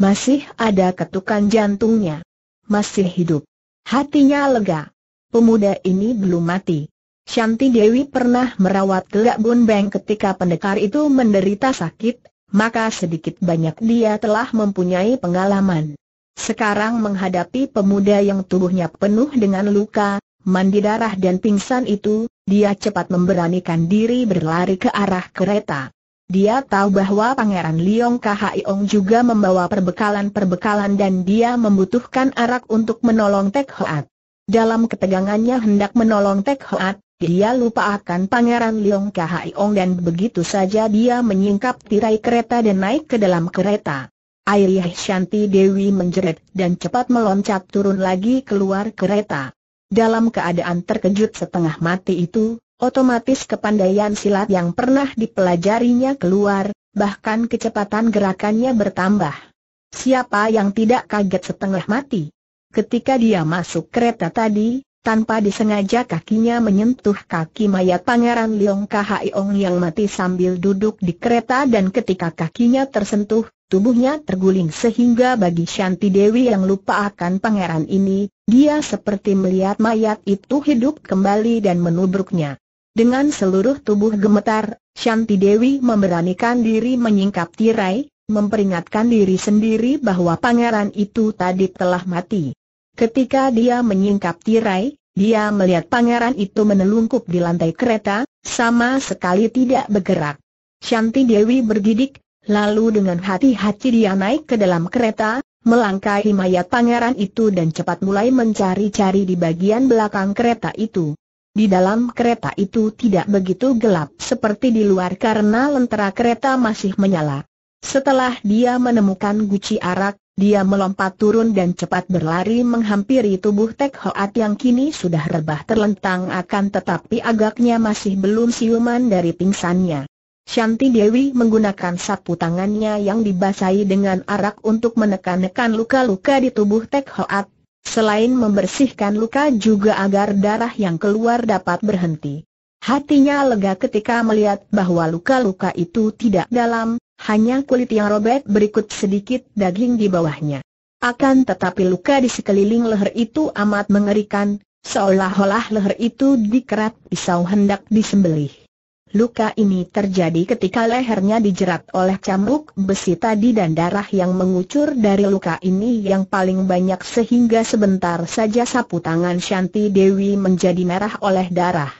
Masih ada ketukan jantungnya. Masih hidup. Hatinya lega. Pemuda ini belum mati. Shanti Dewi pernah merawat Gelak beng ketika pendekar itu menderita sakit, maka sedikit banyak dia telah mempunyai pengalaman. Sekarang menghadapi pemuda yang tubuhnya penuh dengan luka, mandi darah dan pingsan itu, dia cepat memberanikan diri berlari ke arah kereta. Dia tahu bahwa Pangeran Liong Ong juga membawa perbekalan-perbekalan dan dia membutuhkan arak untuk menolong Tek Hoat. Dalam ketegangannya hendak menolong Tek Hoat, dia lupa akan Pangeran Liong Ong dan begitu saja dia menyingkap tirai kereta dan naik ke dalam kereta. Airih Shanti Dewi menjerit dan cepat meloncat turun lagi keluar kereta. Dalam keadaan terkejut setengah mati itu, Otomatis kepandaian silat yang pernah dipelajarinya keluar, bahkan kecepatan gerakannya bertambah. Siapa yang tidak kaget setengah mati? Ketika dia masuk kereta tadi, tanpa disengaja kakinya menyentuh kaki mayat Pangeran Liong Ong yang mati sambil duduk di kereta dan ketika kakinya tersentuh, tubuhnya terguling sehingga bagi Shanti Dewi yang lupa akan pangeran ini, dia seperti melihat mayat itu hidup kembali dan menubruknya. Dengan seluruh tubuh gemetar, Shanti Dewi memberanikan diri menyingkap tirai, memperingatkan diri sendiri bahwa pangeran itu tadi telah mati. Ketika dia menyingkap tirai, dia melihat pangeran itu menelungkup di lantai kereta, sama sekali tidak bergerak. Shanti Dewi bergidik, lalu dengan hati-hati dia naik ke dalam kereta, melangkahi mayat pangeran itu dan cepat mulai mencari-cari di bagian belakang kereta itu. Di dalam kereta itu tidak begitu gelap seperti di luar karena lentera kereta masih menyala. Setelah dia menemukan guci arak, dia melompat turun dan cepat berlari menghampiri tubuh Tek Hoat yang kini sudah rebah terlentang akan tetapi agaknya masih belum siuman dari pingsannya. Shanti Dewi menggunakan sapu tangannya yang dibasahi dengan arak untuk menekan-nekan luka-luka di tubuh Tek Hoat, Selain membersihkan luka juga agar darah yang keluar dapat berhenti. Hatinya lega ketika melihat bahwa luka-luka itu tidak dalam, hanya kulit yang robek berikut sedikit daging di bawahnya. Akan tetapi luka di sekeliling leher itu amat mengerikan, seolah-olah leher itu dikerat pisau hendak disembelih. Luka ini terjadi ketika lehernya dijerat oleh cambuk besi tadi dan darah yang mengucur dari luka ini yang paling banyak sehingga sebentar saja sapu tangan Shanti Dewi menjadi merah oleh darah.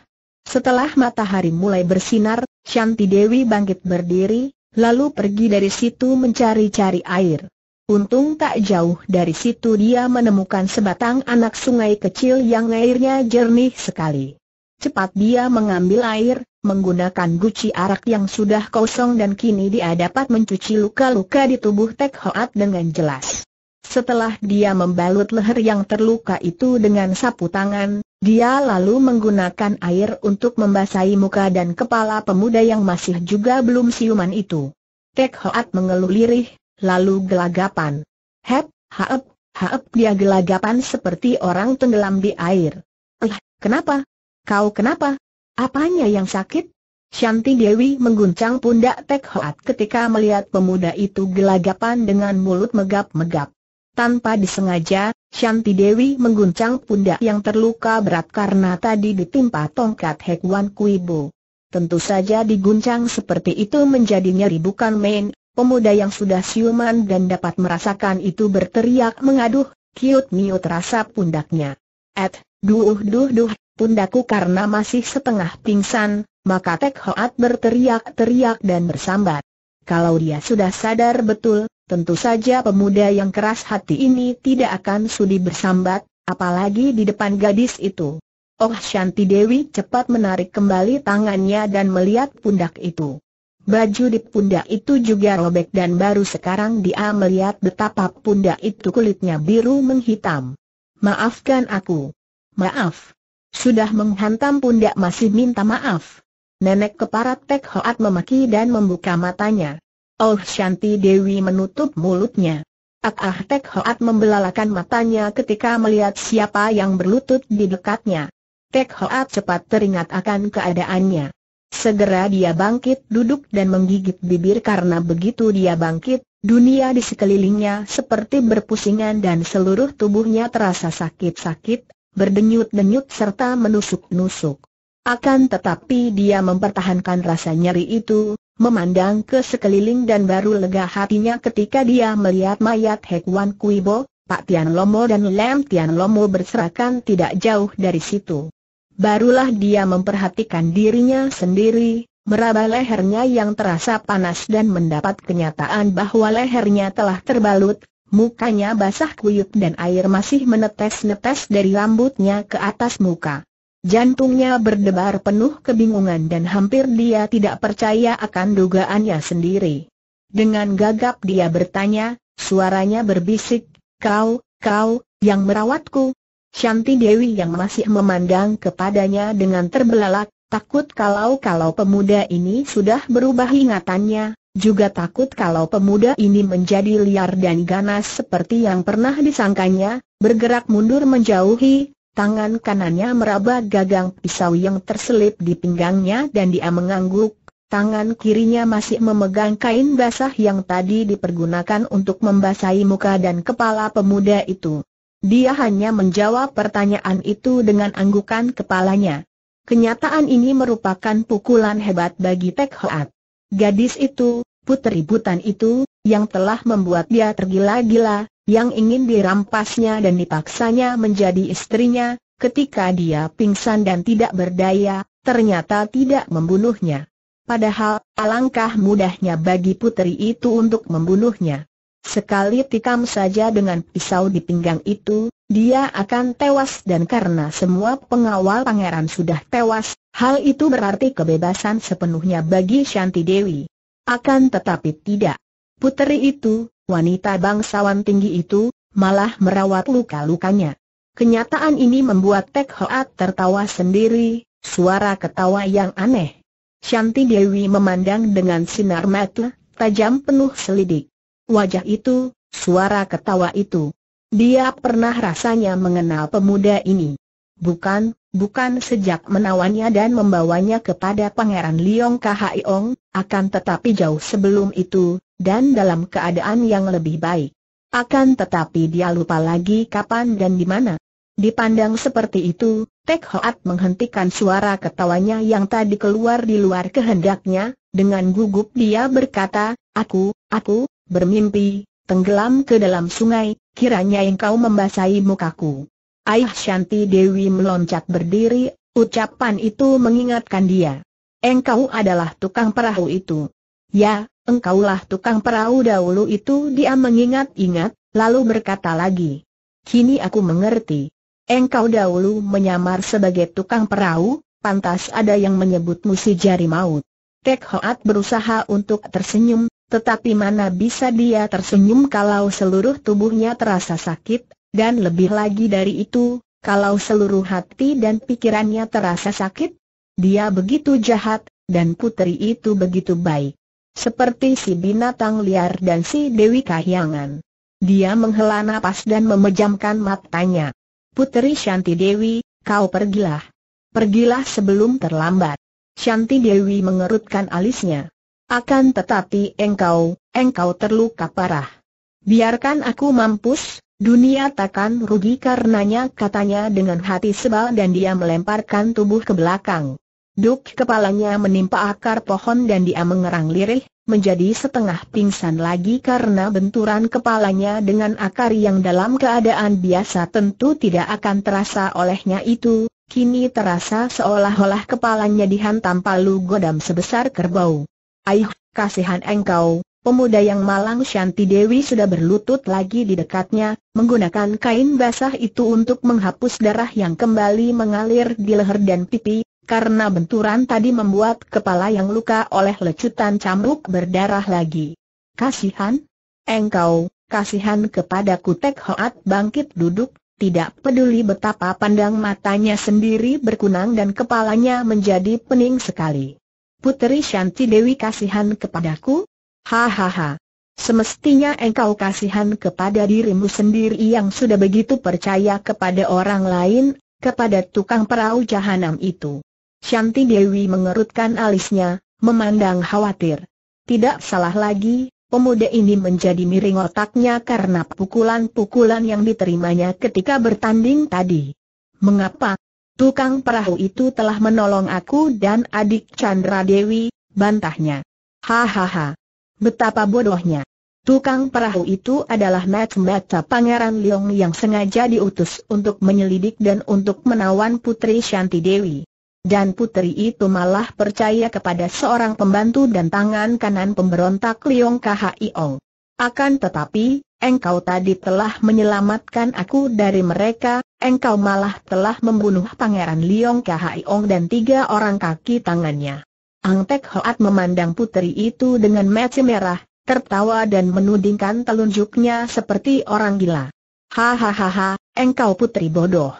Setelah matahari mulai bersinar, Shanti Dewi bangkit berdiri, lalu pergi dari situ mencari-cari air. Untung tak jauh dari situ dia menemukan sebatang anak sungai kecil yang airnya jernih sekali. Cepat dia mengambil air, menggunakan guci arak yang sudah kosong dan kini dia dapat mencuci luka-luka di tubuh Tek Hoat dengan jelas. Setelah dia membalut leher yang terluka itu dengan sapu tangan, dia lalu menggunakan air untuk membasahi muka dan kepala pemuda yang masih juga belum siuman itu. Tek Hoat mengeluh lirih, lalu gelagapan. Hep, haep, haep dia gelagapan seperti orang tenggelam di air. Eh, kenapa? Kau kenapa? Apanya yang sakit? Shanti Dewi mengguncang pundak Tek Hoat ketika melihat pemuda itu gelagapan dengan mulut megap-megap. Tanpa disengaja, Shanti Dewi mengguncang pundak yang terluka berat karena tadi ditimpa tongkat Hekwan Kuibo. Tentu saja diguncang seperti itu menjadi nyeri bukan main, pemuda yang sudah siuman dan dapat merasakan itu berteriak mengaduh, kiut miut rasa pundaknya. Et, duh duh duh, pundaku karena masih setengah pingsan, maka Tek Hoat berteriak-teriak dan bersambat. Kalau dia sudah sadar betul, tentu saja pemuda yang keras hati ini tidak akan sudi bersambat, apalagi di depan gadis itu. Oh Shanti Dewi cepat menarik kembali tangannya dan melihat pundak itu. Baju di pundak itu juga robek dan baru sekarang dia melihat betapa pundak itu kulitnya biru menghitam. Maafkan aku. Maaf. Sudah menghantam pun pundak masih minta maaf. Nenek keparat Tek Hoat memaki dan membuka matanya. Oh Shanti Dewi menutup mulutnya. ak ah, ah Tek Hoat membelalakan matanya ketika melihat siapa yang berlutut di dekatnya. Tek Hoat cepat teringat akan keadaannya. Segera dia bangkit duduk dan menggigit bibir karena begitu dia bangkit, dunia di sekelilingnya seperti berpusingan dan seluruh tubuhnya terasa sakit-sakit, berdenyut-denyut serta menusuk-nusuk. Akan tetapi dia mempertahankan rasa nyeri itu, memandang ke sekeliling dan baru lega hatinya ketika dia melihat mayat Kui Bo, Pak Tian Lomo dan Lem Tian Lomo berserakan tidak jauh dari situ. Barulah dia memperhatikan dirinya sendiri, meraba lehernya yang terasa panas dan mendapat kenyataan bahwa lehernya telah terbalut, Mukanya basah kuyup dan air masih menetes-netes dari rambutnya ke atas muka. Jantungnya berdebar penuh kebingungan dan hampir dia tidak percaya akan dugaannya sendiri. Dengan gagap dia bertanya, suaranya berbisik, kau, kau, yang merawatku. Shanti Dewi yang masih memandang kepadanya dengan terbelalak, takut kalau-kalau pemuda ini sudah berubah ingatannya, juga takut kalau pemuda ini menjadi liar dan ganas seperti yang pernah disangkanya, bergerak mundur menjauhi, tangan kanannya meraba gagang pisau yang terselip di pinggangnya dan dia mengangguk, tangan kirinya masih memegang kain basah yang tadi dipergunakan untuk membasahi muka dan kepala pemuda itu. Dia hanya menjawab pertanyaan itu dengan anggukan kepalanya. Kenyataan ini merupakan pukulan hebat bagi Tek Hoat. Gadis itu, putri butan itu, yang telah membuat dia tergila-gila, yang ingin dirampasnya dan dipaksanya menjadi istrinya, ketika dia pingsan dan tidak berdaya, ternyata tidak membunuhnya. Padahal, alangkah mudahnya bagi putri itu untuk membunuhnya. Sekali tikam saja dengan pisau di pinggang itu, dia akan tewas dan karena semua pengawal pangeran sudah tewas, hal itu berarti kebebasan sepenuhnya bagi Shanti Dewi. Akan tetapi tidak. Puteri itu, wanita bangsawan tinggi itu, malah merawat luka-lukanya. Kenyataan ini membuat Tek Hoat tertawa sendiri, suara ketawa yang aneh. Shanti Dewi memandang dengan sinar mata, tajam penuh selidik wajah itu, suara ketawa itu. Dia pernah rasanya mengenal pemuda ini. Bukan, bukan sejak menawannya dan membawanya kepada Pangeran Liong Khaiong, akan tetapi jauh sebelum itu, dan dalam keadaan yang lebih baik. Akan tetapi dia lupa lagi kapan dan di mana. Dipandang seperti itu, Tek Hoat menghentikan suara ketawanya yang tadi keluar di luar kehendaknya, dengan gugup dia berkata, Aku, aku, bermimpi, tenggelam ke dalam sungai, kiranya engkau membasahi mukaku. Ayah Shanti Dewi meloncat berdiri, ucapan itu mengingatkan dia. Engkau adalah tukang perahu itu. Ya, engkaulah tukang perahu dahulu itu dia mengingat-ingat, lalu berkata lagi. Kini aku mengerti. Engkau dahulu menyamar sebagai tukang perahu, pantas ada yang menyebutmu si jari maut. Tek Hoat berusaha untuk tersenyum, tetapi mana bisa dia tersenyum kalau seluruh tubuhnya terasa sakit, dan lebih lagi dari itu, kalau seluruh hati dan pikirannya terasa sakit? Dia begitu jahat, dan putri itu begitu baik. Seperti si binatang liar dan si Dewi Kahyangan. Dia menghela napas dan memejamkan matanya. Putri Shanti Dewi, kau pergilah. Pergilah sebelum terlambat. Shanti Dewi mengerutkan alisnya. Akan tetapi engkau, engkau terluka parah. Biarkan aku mampus, dunia takkan rugi karenanya katanya dengan hati sebal dan dia melemparkan tubuh ke belakang. Duk kepalanya menimpa akar pohon dan dia mengerang lirih, menjadi setengah pingsan lagi karena benturan kepalanya dengan akar yang dalam keadaan biasa tentu tidak akan terasa olehnya itu, kini terasa seolah-olah kepalanya dihantam palu godam sebesar kerbau. Aih, kasihan engkau, pemuda yang malang Shanti Dewi sudah berlutut lagi di dekatnya, menggunakan kain basah itu untuk menghapus darah yang kembali mengalir di leher dan pipi, karena benturan tadi membuat kepala yang luka oleh lecutan cambuk berdarah lagi. Kasihan? Engkau, kasihan kepada kutek Hoat bangkit duduk, tidak peduli betapa pandang matanya sendiri berkunang dan kepalanya menjadi pening sekali. Puteri Shanti Dewi kasihan kepadaku? Hahaha. Semestinya engkau kasihan kepada dirimu sendiri yang sudah begitu percaya kepada orang lain, kepada tukang perahu jahanam itu. Shanti Dewi mengerutkan alisnya, memandang khawatir. Tidak salah lagi, pemuda ini menjadi miring otaknya karena pukulan-pukulan yang diterimanya ketika bertanding tadi. Mengapa Tukang perahu itu telah menolong aku dan adik Chandra Dewi, bantahnya. Hahaha. Betapa bodohnya. Tukang perahu itu adalah mata-mata Pangeran Leong yang sengaja diutus untuk menyelidik dan untuk menawan Putri Shanti Dewi. Dan putri itu malah percaya kepada seorang pembantu dan tangan kanan pemberontak Liong Khiong. Akan tetapi, engkau tadi telah menyelamatkan aku dari mereka, engkau malah telah membunuh Pangeran Liong Ong, dan tiga orang kaki tangannya. Ang Tek Hoat memandang putri itu dengan mata merah, tertawa dan menudingkan telunjuknya seperti orang gila. Hahaha, engkau putri bodoh.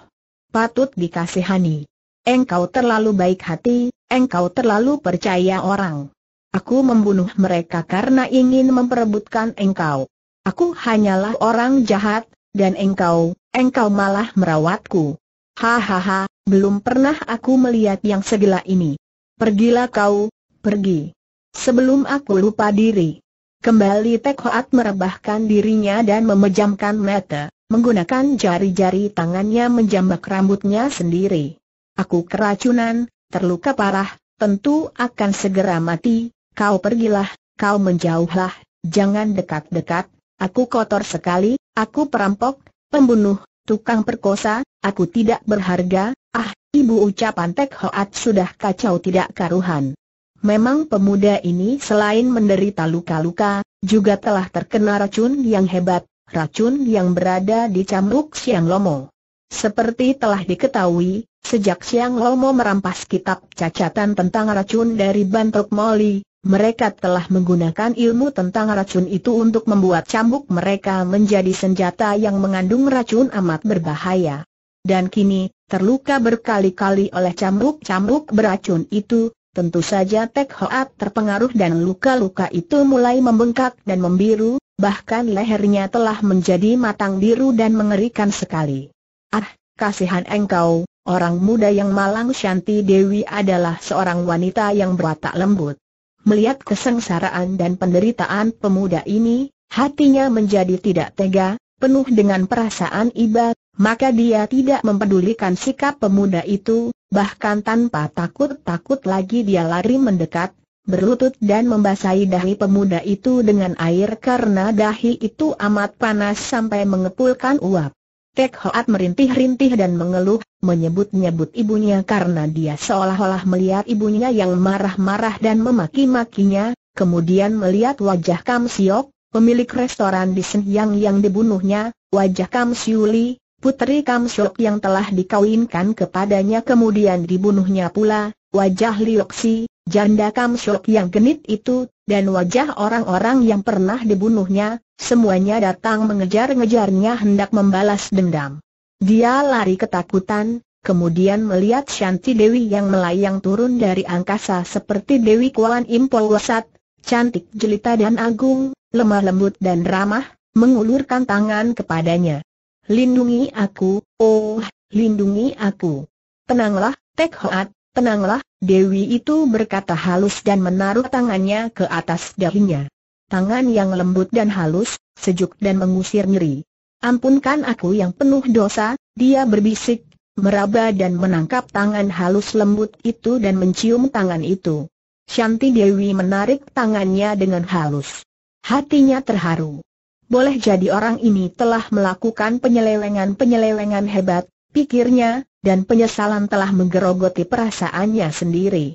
Patut dikasihani. Engkau terlalu baik hati, engkau terlalu percaya orang. Aku membunuh mereka karena ingin memperebutkan engkau. Aku hanyalah orang jahat, dan engkau, engkau malah merawatku. Hahaha, belum pernah aku melihat yang segila ini. Pergilah kau, pergi. Sebelum aku lupa diri. Kembali Tek Hoat merebahkan dirinya dan memejamkan mata, menggunakan jari-jari tangannya menjambak rambutnya sendiri. Aku keracunan, terluka parah, tentu akan segera mati, kau pergilah, kau menjauhlah, jangan dekat-dekat, Aku kotor sekali, aku perampok, pembunuh, tukang perkosa, aku tidak berharga, ah, ibu ucapan Tek Hoat sudah kacau tidak karuhan. Memang pemuda ini selain menderita luka-luka, juga telah terkena racun yang hebat, racun yang berada di cambuk Siang Lomo. Seperti telah diketahui, Sejak siang Lomo merampas kitab cacatan tentang racun dari Bantok Moli, mereka telah menggunakan ilmu tentang racun itu untuk membuat cambuk mereka menjadi senjata yang mengandung racun amat berbahaya. Dan kini, terluka berkali-kali oleh cambuk-cambuk beracun itu, tentu saja Tek Hoat terpengaruh dan luka-luka itu mulai membengkak dan membiru, bahkan lehernya telah menjadi matang biru dan mengerikan sekali. Ah, kasihan engkau, Orang muda yang malang Shanti Dewi adalah seorang wanita yang berwatak lembut. Melihat kesengsaraan dan penderitaan pemuda ini, hatinya menjadi tidak tega, penuh dengan perasaan iba, maka dia tidak mempedulikan sikap pemuda itu, bahkan tanpa takut-takut lagi dia lari mendekat, berlutut dan membasahi dahi pemuda itu dengan air karena dahi itu amat panas sampai mengepulkan uap. Tek Hoat merintih-rintih dan mengeluh, menyebut-nyebut ibunya karena dia seolah-olah melihat ibunya yang marah-marah dan memaki-makinya, kemudian melihat wajah Kam Siok, pemilik restoran di Senyang yang dibunuhnya, wajah Kam Siuli, putri Kam Siok yang telah dikawinkan kepadanya kemudian dibunuhnya pula, wajah Liok Si, Janda Kamsok yang genit itu, dan wajah orang-orang yang pernah dibunuhnya, semuanya datang mengejar-ngejarnya hendak membalas dendam. Dia lari ketakutan, kemudian melihat Shanti Dewi yang melayang turun dari angkasa seperti Dewi Kuan Impol Wasat, cantik jelita dan agung, lemah lembut dan ramah, mengulurkan tangan kepadanya. Lindungi aku, oh, lindungi aku. Tenanglah, Tek Hoat, tenanglah, Dewi itu berkata halus dan menaruh tangannya ke atas dahinya. Tangan yang lembut dan halus, sejuk dan mengusir nyeri. Ampunkan aku yang penuh dosa, dia berbisik, meraba dan menangkap tangan halus lembut itu dan mencium tangan itu. Shanti Dewi menarik tangannya dengan halus. Hatinya terharu. Boleh jadi orang ini telah melakukan penyelewengan-penyelewengan hebat, pikirnya, dan penyesalan telah menggerogoti perasaannya sendiri.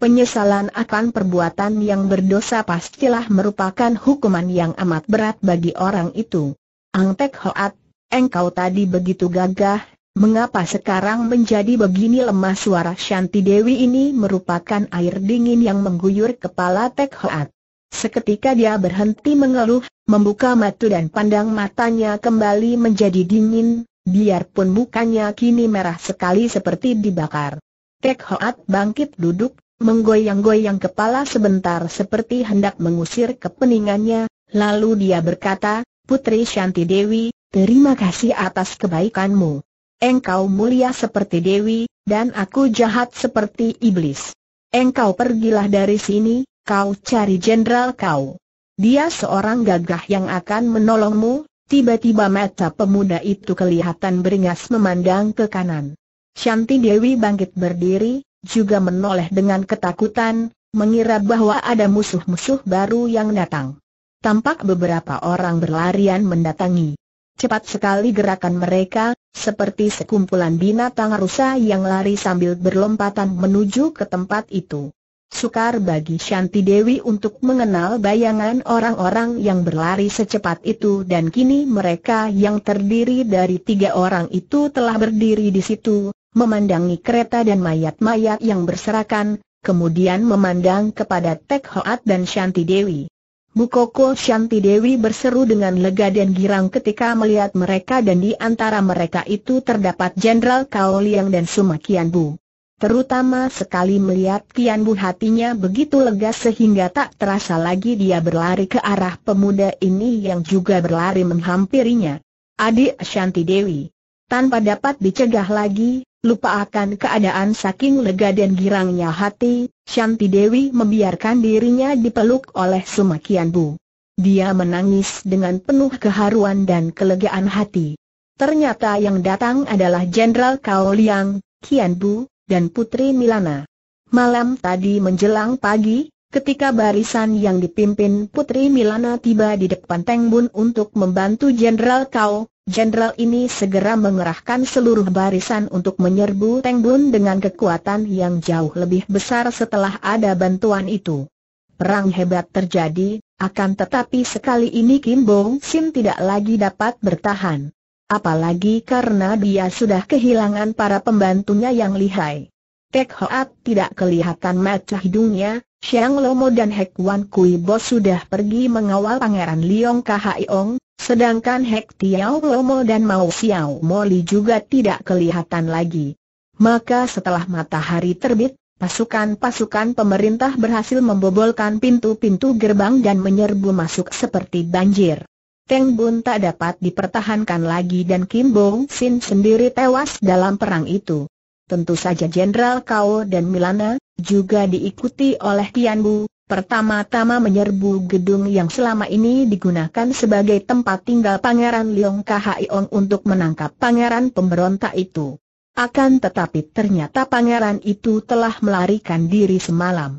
Penyesalan akan perbuatan yang berdosa pastilah merupakan hukuman yang amat berat bagi orang itu. Ang Tek Hoat, engkau tadi begitu gagah, mengapa sekarang menjadi begini lemah suara Shanti Dewi ini merupakan air dingin yang mengguyur kepala Tek Hoat. Seketika dia berhenti mengeluh, membuka mata dan pandang matanya kembali menjadi dingin, biarpun mukanya kini merah sekali seperti dibakar. Tek Hoat bangkit duduk, menggoyang-goyang kepala sebentar seperti hendak mengusir kepeningannya, lalu dia berkata, Putri Shanti Dewi, terima kasih atas kebaikanmu. Engkau mulia seperti Dewi, dan aku jahat seperti iblis. Engkau pergilah dari sini, kau cari jenderal kau. Dia seorang gagah yang akan menolongmu, Tiba-tiba mata pemuda itu kelihatan beringas memandang ke kanan. Shanti Dewi bangkit berdiri, juga menoleh dengan ketakutan, mengira bahwa ada musuh-musuh baru yang datang. Tampak beberapa orang berlarian mendatangi. Cepat sekali gerakan mereka, seperti sekumpulan binatang rusa yang lari sambil berlompatan menuju ke tempat itu. Sukar bagi Shanti Dewi untuk mengenal bayangan orang-orang yang berlari secepat itu dan kini mereka yang terdiri dari tiga orang itu telah berdiri di situ, memandangi kereta dan mayat-mayat yang berserakan, kemudian memandang kepada Tek Hoat dan Shanti Dewi. Bukoko Shanti Dewi berseru dengan lega dan girang ketika melihat mereka dan di antara mereka itu terdapat Jenderal Kauliang dan Sumakian Bu. Terutama sekali melihat Kian Bu hatinya begitu lega sehingga tak terasa lagi dia berlari ke arah pemuda ini yang juga berlari menghampirinya. Adik Shanti Dewi. Tanpa dapat dicegah lagi, lupa akan keadaan saking lega dan girangnya hati, Shanti Dewi membiarkan dirinya dipeluk oleh Kian Bu. Dia menangis dengan penuh keharuan dan kelegaan hati. Ternyata yang datang adalah Jenderal Kao Liang, Kian Bu, dan Putri Milana. Malam tadi menjelang pagi, ketika barisan yang dipimpin Putri Milana tiba di depan Teng Bun untuk membantu Jenderal Kau, jenderal ini segera mengerahkan seluruh barisan untuk menyerbu Teng Bun dengan kekuatan yang jauh lebih besar setelah ada bantuan itu. Perang hebat terjadi, akan tetapi sekali ini Kim Bong Sim tidak lagi dapat bertahan apalagi karena dia sudah kehilangan para pembantunya yang lihai. Tek Hoat tidak kelihatan mata hidungnya, Xiang Lomo dan Hek Wan Kui Bo sudah pergi mengawal Pangeran Liong Ong, sedangkan Hek Tiao Lomo dan Mao Xiao Moli juga tidak kelihatan lagi. Maka setelah matahari terbit, pasukan-pasukan pemerintah berhasil membobolkan pintu-pintu gerbang dan menyerbu masuk seperti banjir. Teng Bun tak dapat dipertahankan lagi dan Kim Bong Sin sendiri tewas dalam perang itu. Tentu saja Jenderal Kao dan Milana, juga diikuti oleh Tian Bu, pertama-tama menyerbu gedung yang selama ini digunakan sebagai tempat tinggal Pangeran Leong Khiong untuk menangkap pangeran pemberontak itu. Akan tetapi ternyata pangeran itu telah melarikan diri semalam.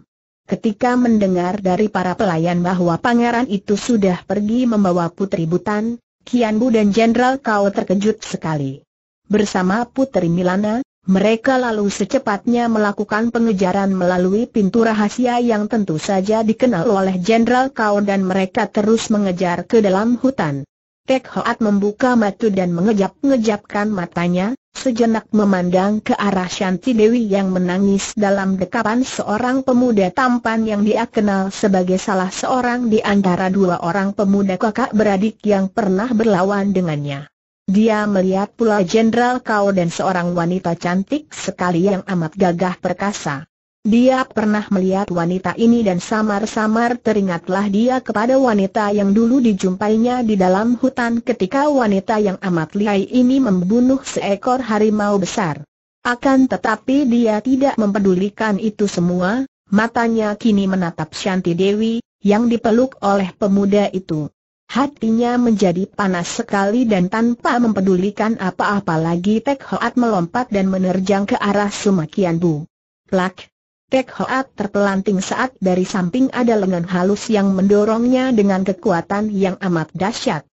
Ketika mendengar dari para pelayan bahwa pangeran itu sudah pergi membawa putri Butan, Kian Bu dan Jenderal Kau terkejut sekali. Bersama putri Milana, mereka lalu secepatnya melakukan pengejaran melalui pintu rahasia yang tentu saja dikenal oleh Jenderal Kau dan mereka terus mengejar ke dalam hutan. Tek Hoat membuka mata dan mengejap-ngejapkan matanya, sejenak memandang ke arah Shanti Dewi yang menangis dalam dekapan seorang pemuda tampan yang dia kenal sebagai salah seorang di antara dua orang pemuda kakak beradik yang pernah berlawan dengannya. Dia melihat pula Jenderal Kau dan seorang wanita cantik sekali yang amat gagah perkasa. Dia pernah melihat wanita ini dan samar-samar teringatlah dia kepada wanita yang dulu dijumpainya di dalam hutan ketika wanita yang amat lihai ini membunuh seekor harimau besar. Akan tetapi dia tidak mempedulikan itu semua, matanya kini menatap Shanti Dewi, yang dipeluk oleh pemuda itu. Hatinya menjadi panas sekali dan tanpa mempedulikan apa-apa lagi Tek Hoat melompat dan menerjang ke arah Sumakian Bu. Plak, Pek Hoat terpelanting saat dari samping ada lengan halus yang mendorongnya dengan kekuatan yang amat dahsyat.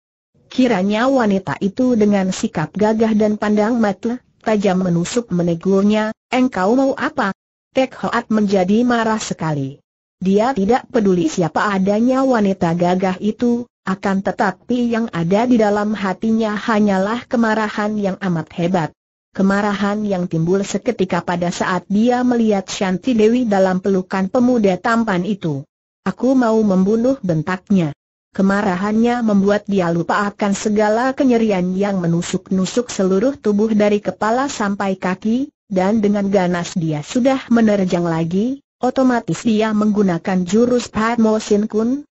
Kiranya wanita itu dengan sikap gagah dan pandang mata, tajam menusuk menegurnya, engkau mau apa? Tek Hoat menjadi marah sekali. Dia tidak peduli siapa adanya wanita gagah itu, akan tetapi yang ada di dalam hatinya hanyalah kemarahan yang amat hebat. Kemarahan yang timbul seketika pada saat dia melihat Shanti Dewi dalam pelukan pemuda tampan itu. Aku mau membunuh bentaknya. Kemarahannya membuat dia lupa akan segala kenyerian yang menusuk-nusuk seluruh tubuh dari kepala sampai kaki, dan dengan ganas dia sudah menerjang lagi, otomatis dia menggunakan jurus Padmo Sin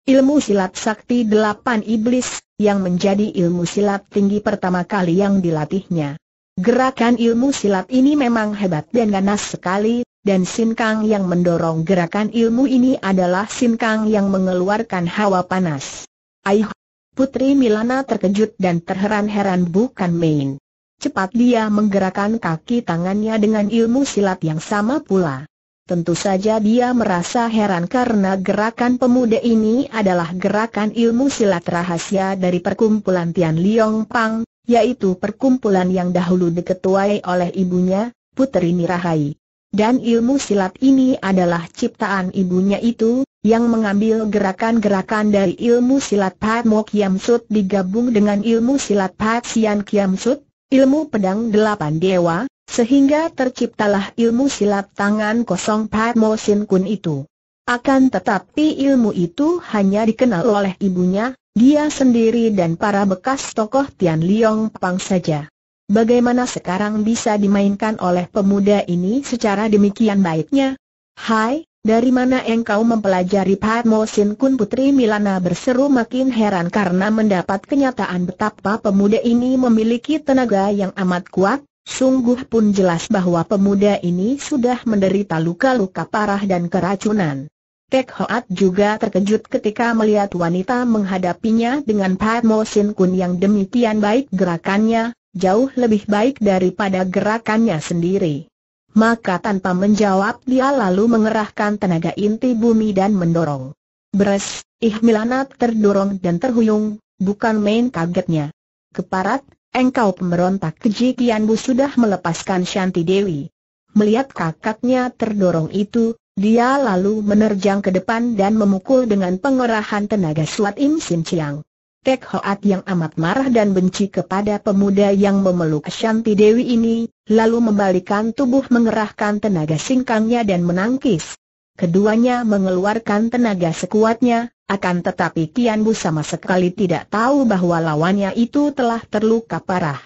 ilmu silat sakti delapan iblis, yang menjadi ilmu silat tinggi pertama kali yang dilatihnya. Gerakan ilmu silat ini memang hebat dan ganas sekali, dan Sin Kang yang mendorong gerakan ilmu ini adalah Sin Kang yang mengeluarkan hawa panas. Aih, Putri Milana terkejut dan terheran-heran bukan main. Cepat dia menggerakkan kaki tangannya dengan ilmu silat yang sama pula. Tentu saja dia merasa heran karena gerakan pemuda ini adalah gerakan ilmu silat rahasia dari perkumpulan Tian Liong Pang, yaitu perkumpulan yang dahulu diketuai oleh ibunya, Puteri Nirahai. Dan ilmu silat ini adalah ciptaan ibunya itu, yang mengambil gerakan-gerakan dari ilmu silat Pat Mo Kiam Sut digabung dengan ilmu silat Pat Sian Kiam Sut, ilmu pedang delapan dewa, sehingga terciptalah ilmu silat tangan kosong Pat Mo Sin Kun itu. Akan tetapi ilmu itu hanya dikenal oleh ibunya, dia sendiri dan para bekas tokoh Tian Liong Pang saja. Bagaimana sekarang bisa dimainkan oleh pemuda ini secara demikian baiknya? Hai, dari mana engkau mempelajari Mo Sin Kun Putri Milana berseru makin heran karena mendapat kenyataan betapa pemuda ini memiliki tenaga yang amat kuat, sungguh pun jelas bahwa pemuda ini sudah menderita luka-luka parah dan keracunan. Tek Hoat juga terkejut ketika melihat wanita menghadapinya dengan Pat Mo Sin Kun yang demikian baik gerakannya, jauh lebih baik daripada gerakannya sendiri. Maka tanpa menjawab dia lalu mengerahkan tenaga inti bumi dan mendorong. Beres, Ihmilanat terdorong dan terhuyung, bukan main kagetnya. Keparat, engkau pemberontak keji Kian sudah melepaskan Shanti Dewi. Melihat kakaknya terdorong itu, dia lalu menerjang ke depan dan memukul dengan pengerahan tenaga suat Im Sin Chiang. Kek Hoat yang amat marah dan benci kepada pemuda yang memeluk Shanti Dewi ini, lalu membalikan tubuh mengerahkan tenaga singkangnya dan menangkis. Keduanya mengeluarkan tenaga sekuatnya, akan tetapi Kian Bu sama sekali tidak tahu bahwa lawannya itu telah terluka parah.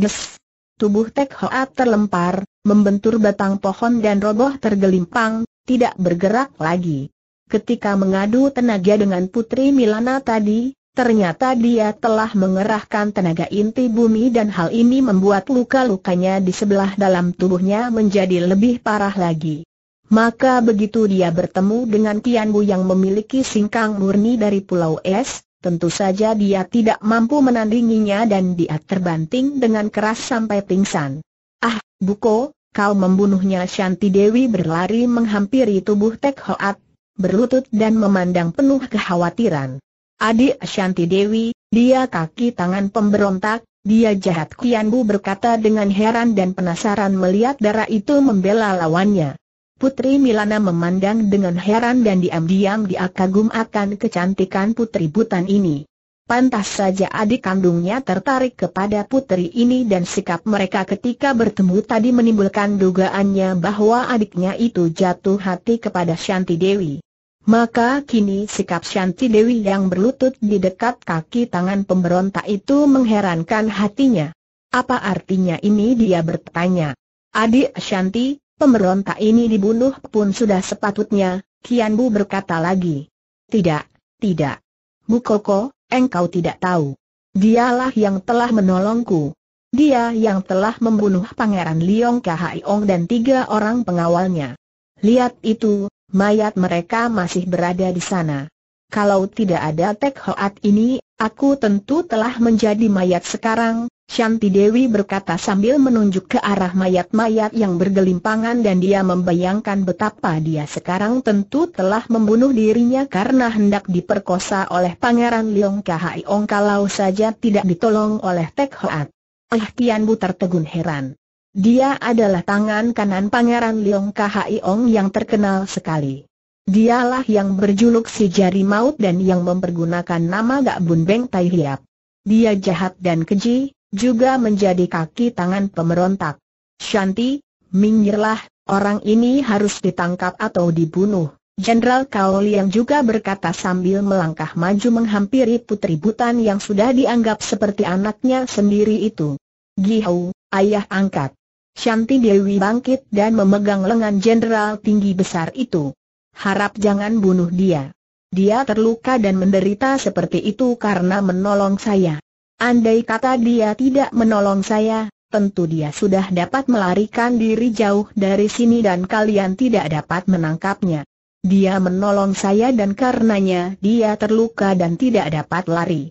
Des! Tubuh Tek Hoat terlempar, membentur batang pohon dan roboh tergelimpang, tidak bergerak lagi. Ketika mengadu tenaga dengan Putri Milana tadi, ternyata dia telah mengerahkan tenaga inti bumi dan hal ini membuat luka-lukanya di sebelah dalam tubuhnya menjadi lebih parah lagi. Maka begitu dia bertemu dengan Tianbu yang memiliki singkang murni dari Pulau Es, Tentu saja dia tidak mampu menandinginya dan dia terbanting dengan keras sampai pingsan. Ah, Buko, Kau membunuhnya Shanti Dewi berlari menghampiri tubuh Tek Hoat, berlutut dan memandang penuh kekhawatiran. Adik Shanti Dewi, dia kaki tangan pemberontak, dia jahat Kian Bu berkata dengan heran dan penasaran melihat darah itu membela lawannya. Putri Milana memandang dengan heran dan diam-diam dia kagum akan kecantikan putri butan ini. Pantas saja adik kandungnya tertarik kepada putri ini dan sikap mereka ketika bertemu tadi menimbulkan dugaannya bahwa adiknya itu jatuh hati kepada Shanti Dewi. Maka kini sikap Shanti Dewi yang berlutut di dekat kaki tangan pemberontak itu mengherankan hatinya. Apa artinya ini dia bertanya. Adik Shanti, pemberontak ini dibunuh pun sudah sepatutnya, Kian Bu berkata lagi. Tidak, tidak. Bu Koko, Engkau tidak tahu. Dialah yang telah menolongku. Dia yang telah membunuh Pangeran Liong Kahaiong dan tiga orang pengawalnya. Lihat itu, mayat mereka masih berada di sana. Kalau tidak ada Tek Hoat ini, aku tentu telah menjadi mayat sekarang, Shanti Dewi berkata sambil menunjuk ke arah mayat-mayat yang bergelimpangan dan dia membayangkan betapa dia sekarang tentu telah membunuh dirinya karena hendak diperkosa oleh Pangeran Leong Kahai Ong kalau saja tidak ditolong oleh Tek Hoat. Eh ah, Tian Bu tertegun heran. Dia adalah tangan kanan Pangeran Leong Kahai Ong yang terkenal sekali. Dialah yang berjuluk si jari maut dan yang mempergunakan nama Gak Bun Beng Tai Hiap. Dia jahat dan keji, juga menjadi kaki tangan pemberontak. Shanti, minggirlah, orang ini harus ditangkap atau dibunuh. Jenderal Kaoli yang juga berkata sambil melangkah maju menghampiri putri Butan yang sudah dianggap seperti anaknya sendiri itu. Gihau, ayah angkat. Shanti Dewi bangkit dan memegang lengan jenderal tinggi besar itu. Harap jangan bunuh dia. Dia terluka dan menderita seperti itu karena menolong saya. Andai kata dia tidak menolong saya, tentu dia sudah dapat melarikan diri jauh dari sini dan kalian tidak dapat menangkapnya. Dia menolong saya dan karenanya dia terluka dan tidak dapat lari.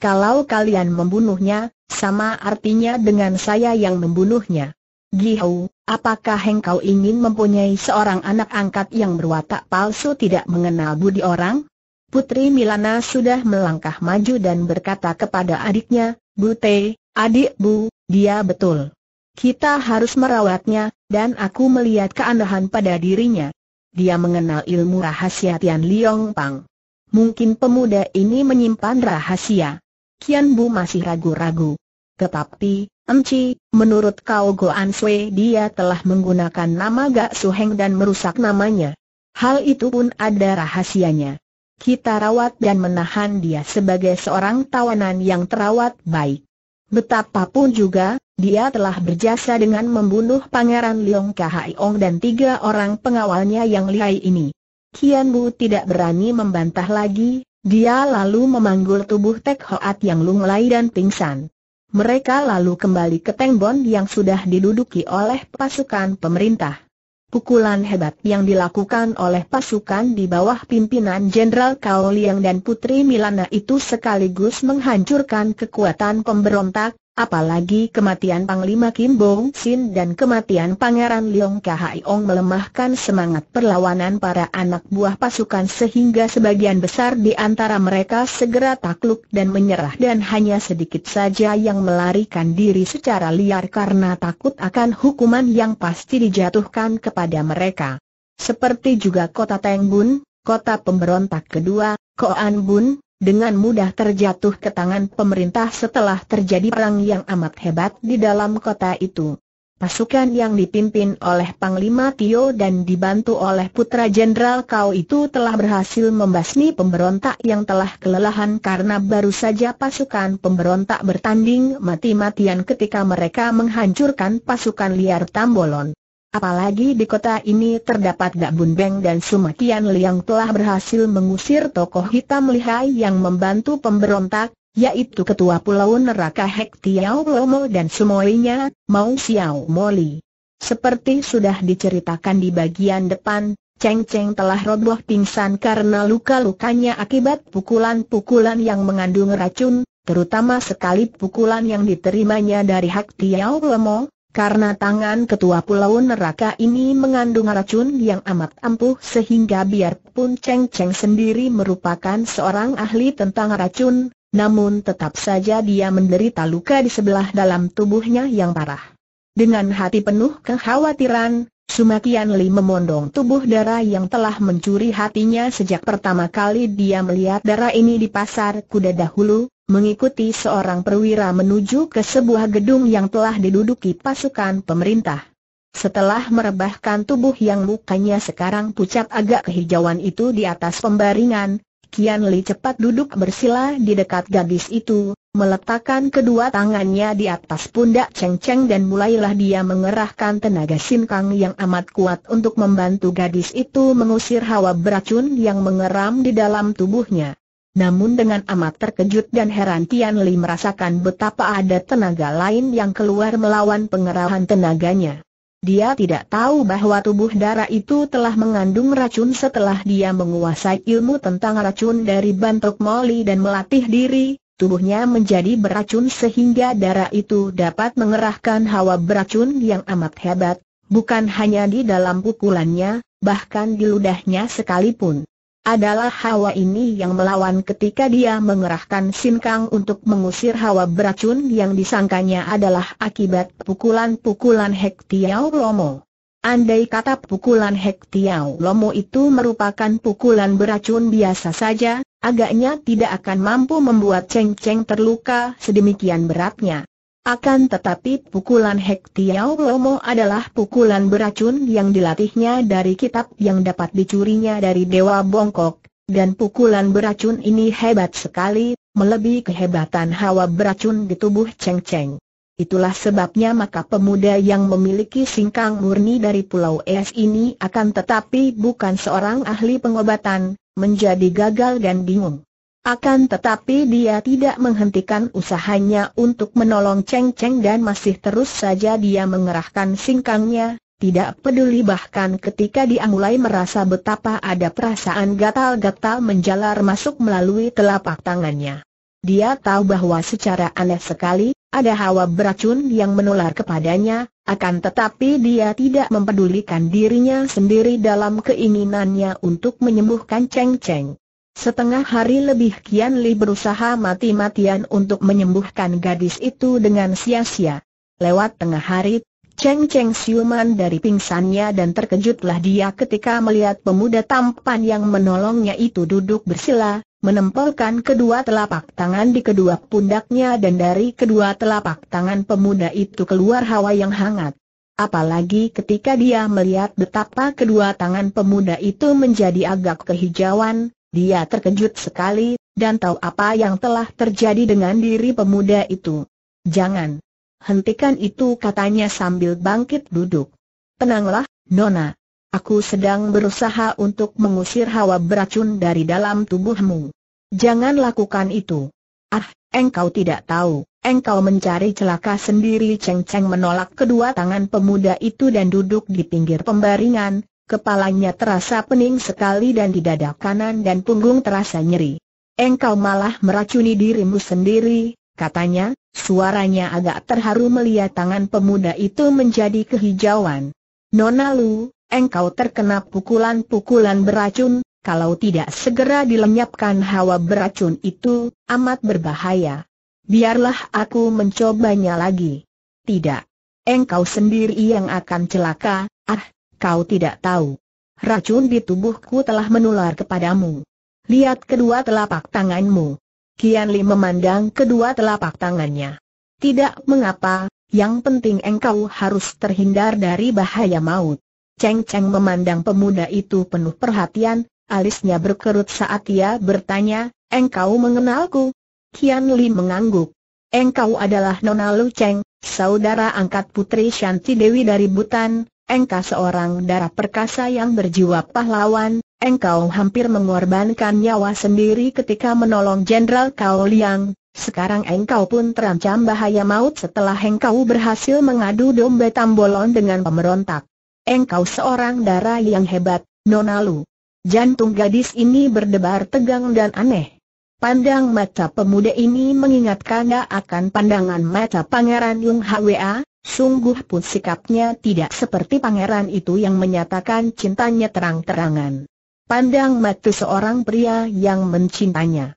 Kalau kalian membunuhnya, sama artinya dengan saya yang membunuhnya. Gihau, apakah engkau ingin mempunyai seorang anak angkat yang berwatak palsu tidak mengenal budi orang? Putri Milana sudah melangkah maju dan berkata kepada adiknya, Bute, adik Bu, dia betul. Kita harus merawatnya, dan aku melihat keanehan pada dirinya. Dia mengenal ilmu rahasia Tian Liong Pang. Mungkin pemuda ini menyimpan rahasia. Kian Bu masih ragu-ragu. Tetapi, Enci, menurut Kau Goan Sui dia telah menggunakan nama Gak Suheng dan merusak namanya. Hal itu pun ada rahasianya kita rawat dan menahan dia sebagai seorang tawanan yang terawat baik. Betapapun juga, dia telah berjasa dengan membunuh Pangeran Liong Ong dan tiga orang pengawalnya yang lihai ini. Kian Bu tidak berani membantah lagi, dia lalu memanggul tubuh Tek Hoat yang lunglai dan pingsan. Mereka lalu kembali ke Tengbon yang sudah diduduki oleh pasukan pemerintah. Pukulan hebat yang dilakukan oleh pasukan di bawah pimpinan Jenderal Kao Liang dan Putri Milana itu sekaligus menghancurkan kekuatan pemberontak, Apalagi kematian Panglima Kim Bong Sin dan kematian Pangeran Leong Ong melemahkan semangat perlawanan para anak buah pasukan sehingga sebagian besar di antara mereka segera takluk dan menyerah dan hanya sedikit saja yang melarikan diri secara liar karena takut akan hukuman yang pasti dijatuhkan kepada mereka. Seperti juga kota Bun, kota pemberontak kedua, Koan Bun, dengan mudah terjatuh ke tangan pemerintah setelah terjadi perang yang amat hebat di dalam kota itu. Pasukan yang dipimpin oleh Panglima Tio dan dibantu oleh Putra Jenderal Kau itu telah berhasil membasmi pemberontak yang telah kelelahan karena baru saja pasukan pemberontak bertanding mati-matian ketika mereka menghancurkan pasukan liar Tambolon. Apalagi di kota ini terdapat Dak Bun Beng dan Sumakian Liang telah berhasil mengusir tokoh hitam lihai yang membantu pemberontak, yaitu Ketua Pulau Neraka Hek Tiao Lomo dan semuanya, Mau Xiao Moli. Seperti sudah diceritakan di bagian depan, Cheng Cheng telah roboh pingsan karena luka-lukanya akibat pukulan-pukulan yang mengandung racun, terutama sekali pukulan yang diterimanya dari Hak Tiao Lomo, karena tangan ketua pulau neraka ini mengandung racun yang amat ampuh sehingga biarpun Cheng Cheng sendiri merupakan seorang ahli tentang racun, namun tetap saja dia menderita luka di sebelah dalam tubuhnya yang parah. Dengan hati penuh kekhawatiran, Sumakian Li memondong tubuh darah yang telah mencuri hatinya sejak pertama kali dia melihat darah ini di pasar kuda dahulu, mengikuti seorang perwira menuju ke sebuah gedung yang telah diduduki pasukan pemerintah. Setelah merebahkan tubuh yang mukanya sekarang pucat agak kehijauan itu di atas pembaringan, Kian Li cepat duduk bersila di dekat gadis itu, meletakkan kedua tangannya di atas pundak Cheng Cheng dan mulailah dia mengerahkan tenaga sinkang yang amat kuat untuk membantu gadis itu mengusir hawa beracun yang mengeram di dalam tubuhnya. Namun dengan amat terkejut dan heran Tian Li merasakan betapa ada tenaga lain yang keluar melawan pengerahan tenaganya. Dia tidak tahu bahwa tubuh darah itu telah mengandung racun setelah dia menguasai ilmu tentang racun dari Bantuk moli dan melatih diri, tubuhnya menjadi beracun sehingga darah itu dapat mengerahkan hawa beracun yang amat hebat, bukan hanya di dalam pukulannya, bahkan di ludahnya sekalipun. Adalah hawa ini yang melawan ketika dia mengerahkan sinkang untuk mengusir hawa beracun yang disangkanya adalah akibat pukulan-pukulan Hek Lomo. Andai kata pukulan Hek Lomo itu merupakan pukulan beracun biasa saja, agaknya tidak akan mampu membuat Cheng Cheng terluka sedemikian beratnya. Akan tetapi pukulan Hek Lomo adalah pukulan beracun yang dilatihnya dari kitab yang dapat dicurinya dari Dewa Bongkok, dan pukulan beracun ini hebat sekali, melebihi kehebatan hawa beracun di tubuh Cheng Cheng. Itulah sebabnya maka pemuda yang memiliki singkang murni dari Pulau Es ini akan tetapi bukan seorang ahli pengobatan, menjadi gagal dan bingung. Akan tetapi dia tidak menghentikan usahanya untuk menolong Cheng Cheng dan masih terus saja dia mengerahkan singkangnya, tidak peduli bahkan ketika dia mulai merasa betapa ada perasaan gatal-gatal menjalar masuk melalui telapak tangannya. Dia tahu bahwa secara aneh sekali, ada hawa beracun yang menular kepadanya, akan tetapi dia tidak mempedulikan dirinya sendiri dalam keinginannya untuk menyembuhkan Cheng Cheng. Setengah hari lebih Kian Li berusaha mati-matian untuk menyembuhkan gadis itu dengan sia-sia. Lewat tengah hari, Cheng Cheng siuman dari pingsannya dan terkejutlah dia ketika melihat pemuda tampan yang menolongnya itu duduk bersila, menempelkan kedua telapak tangan di kedua pundaknya dan dari kedua telapak tangan pemuda itu keluar hawa yang hangat. Apalagi ketika dia melihat betapa kedua tangan pemuda itu menjadi agak kehijauan, dia terkejut sekali, dan tahu apa yang telah terjadi dengan diri pemuda itu. Jangan. Hentikan itu katanya sambil bangkit duduk. Tenanglah, Nona. Aku sedang berusaha untuk mengusir hawa beracun dari dalam tubuhmu. Jangan lakukan itu. Ah, engkau tidak tahu, engkau mencari celaka sendiri Cheng Cheng menolak kedua tangan pemuda itu dan duduk di pinggir pembaringan, Kepalanya terasa pening sekali dan di dada kanan dan punggung terasa nyeri. Engkau malah meracuni dirimu sendiri, katanya, suaranya agak terharu melihat tangan pemuda itu menjadi kehijauan. Nona Lu, engkau terkena pukulan-pukulan beracun, kalau tidak segera dilenyapkan hawa beracun itu, amat berbahaya. Biarlah aku mencobanya lagi. Tidak. Engkau sendiri yang akan celaka, ah, Kau tidak tahu. Racun di tubuhku telah menular kepadamu. Lihat kedua telapak tanganmu. Kian Li memandang kedua telapak tangannya. Tidak mengapa, yang penting engkau harus terhindar dari bahaya maut. Cheng Cheng memandang pemuda itu penuh perhatian, alisnya berkerut saat ia bertanya, engkau mengenalku? Kian Li mengangguk. Engkau adalah Nona Lu Cheng, saudara angkat Putri Shanti Dewi dari Butan, engkau seorang darah perkasa yang berjiwa pahlawan, engkau hampir mengorbankan nyawa sendiri ketika menolong Jenderal Kao Liang, sekarang engkau pun terancam bahaya maut setelah engkau berhasil mengadu domba Tambolon dengan pemberontak. Engkau seorang darah yang hebat, Nonalu. Jantung gadis ini berdebar tegang dan aneh. Pandang mata pemuda ini mengingatkan akan pandangan mata Pangeran Yung Hwa, Sungguh pun sikapnya tidak seperti pangeran itu yang menyatakan cintanya terang-terangan. Pandang mati seorang pria yang mencintanya.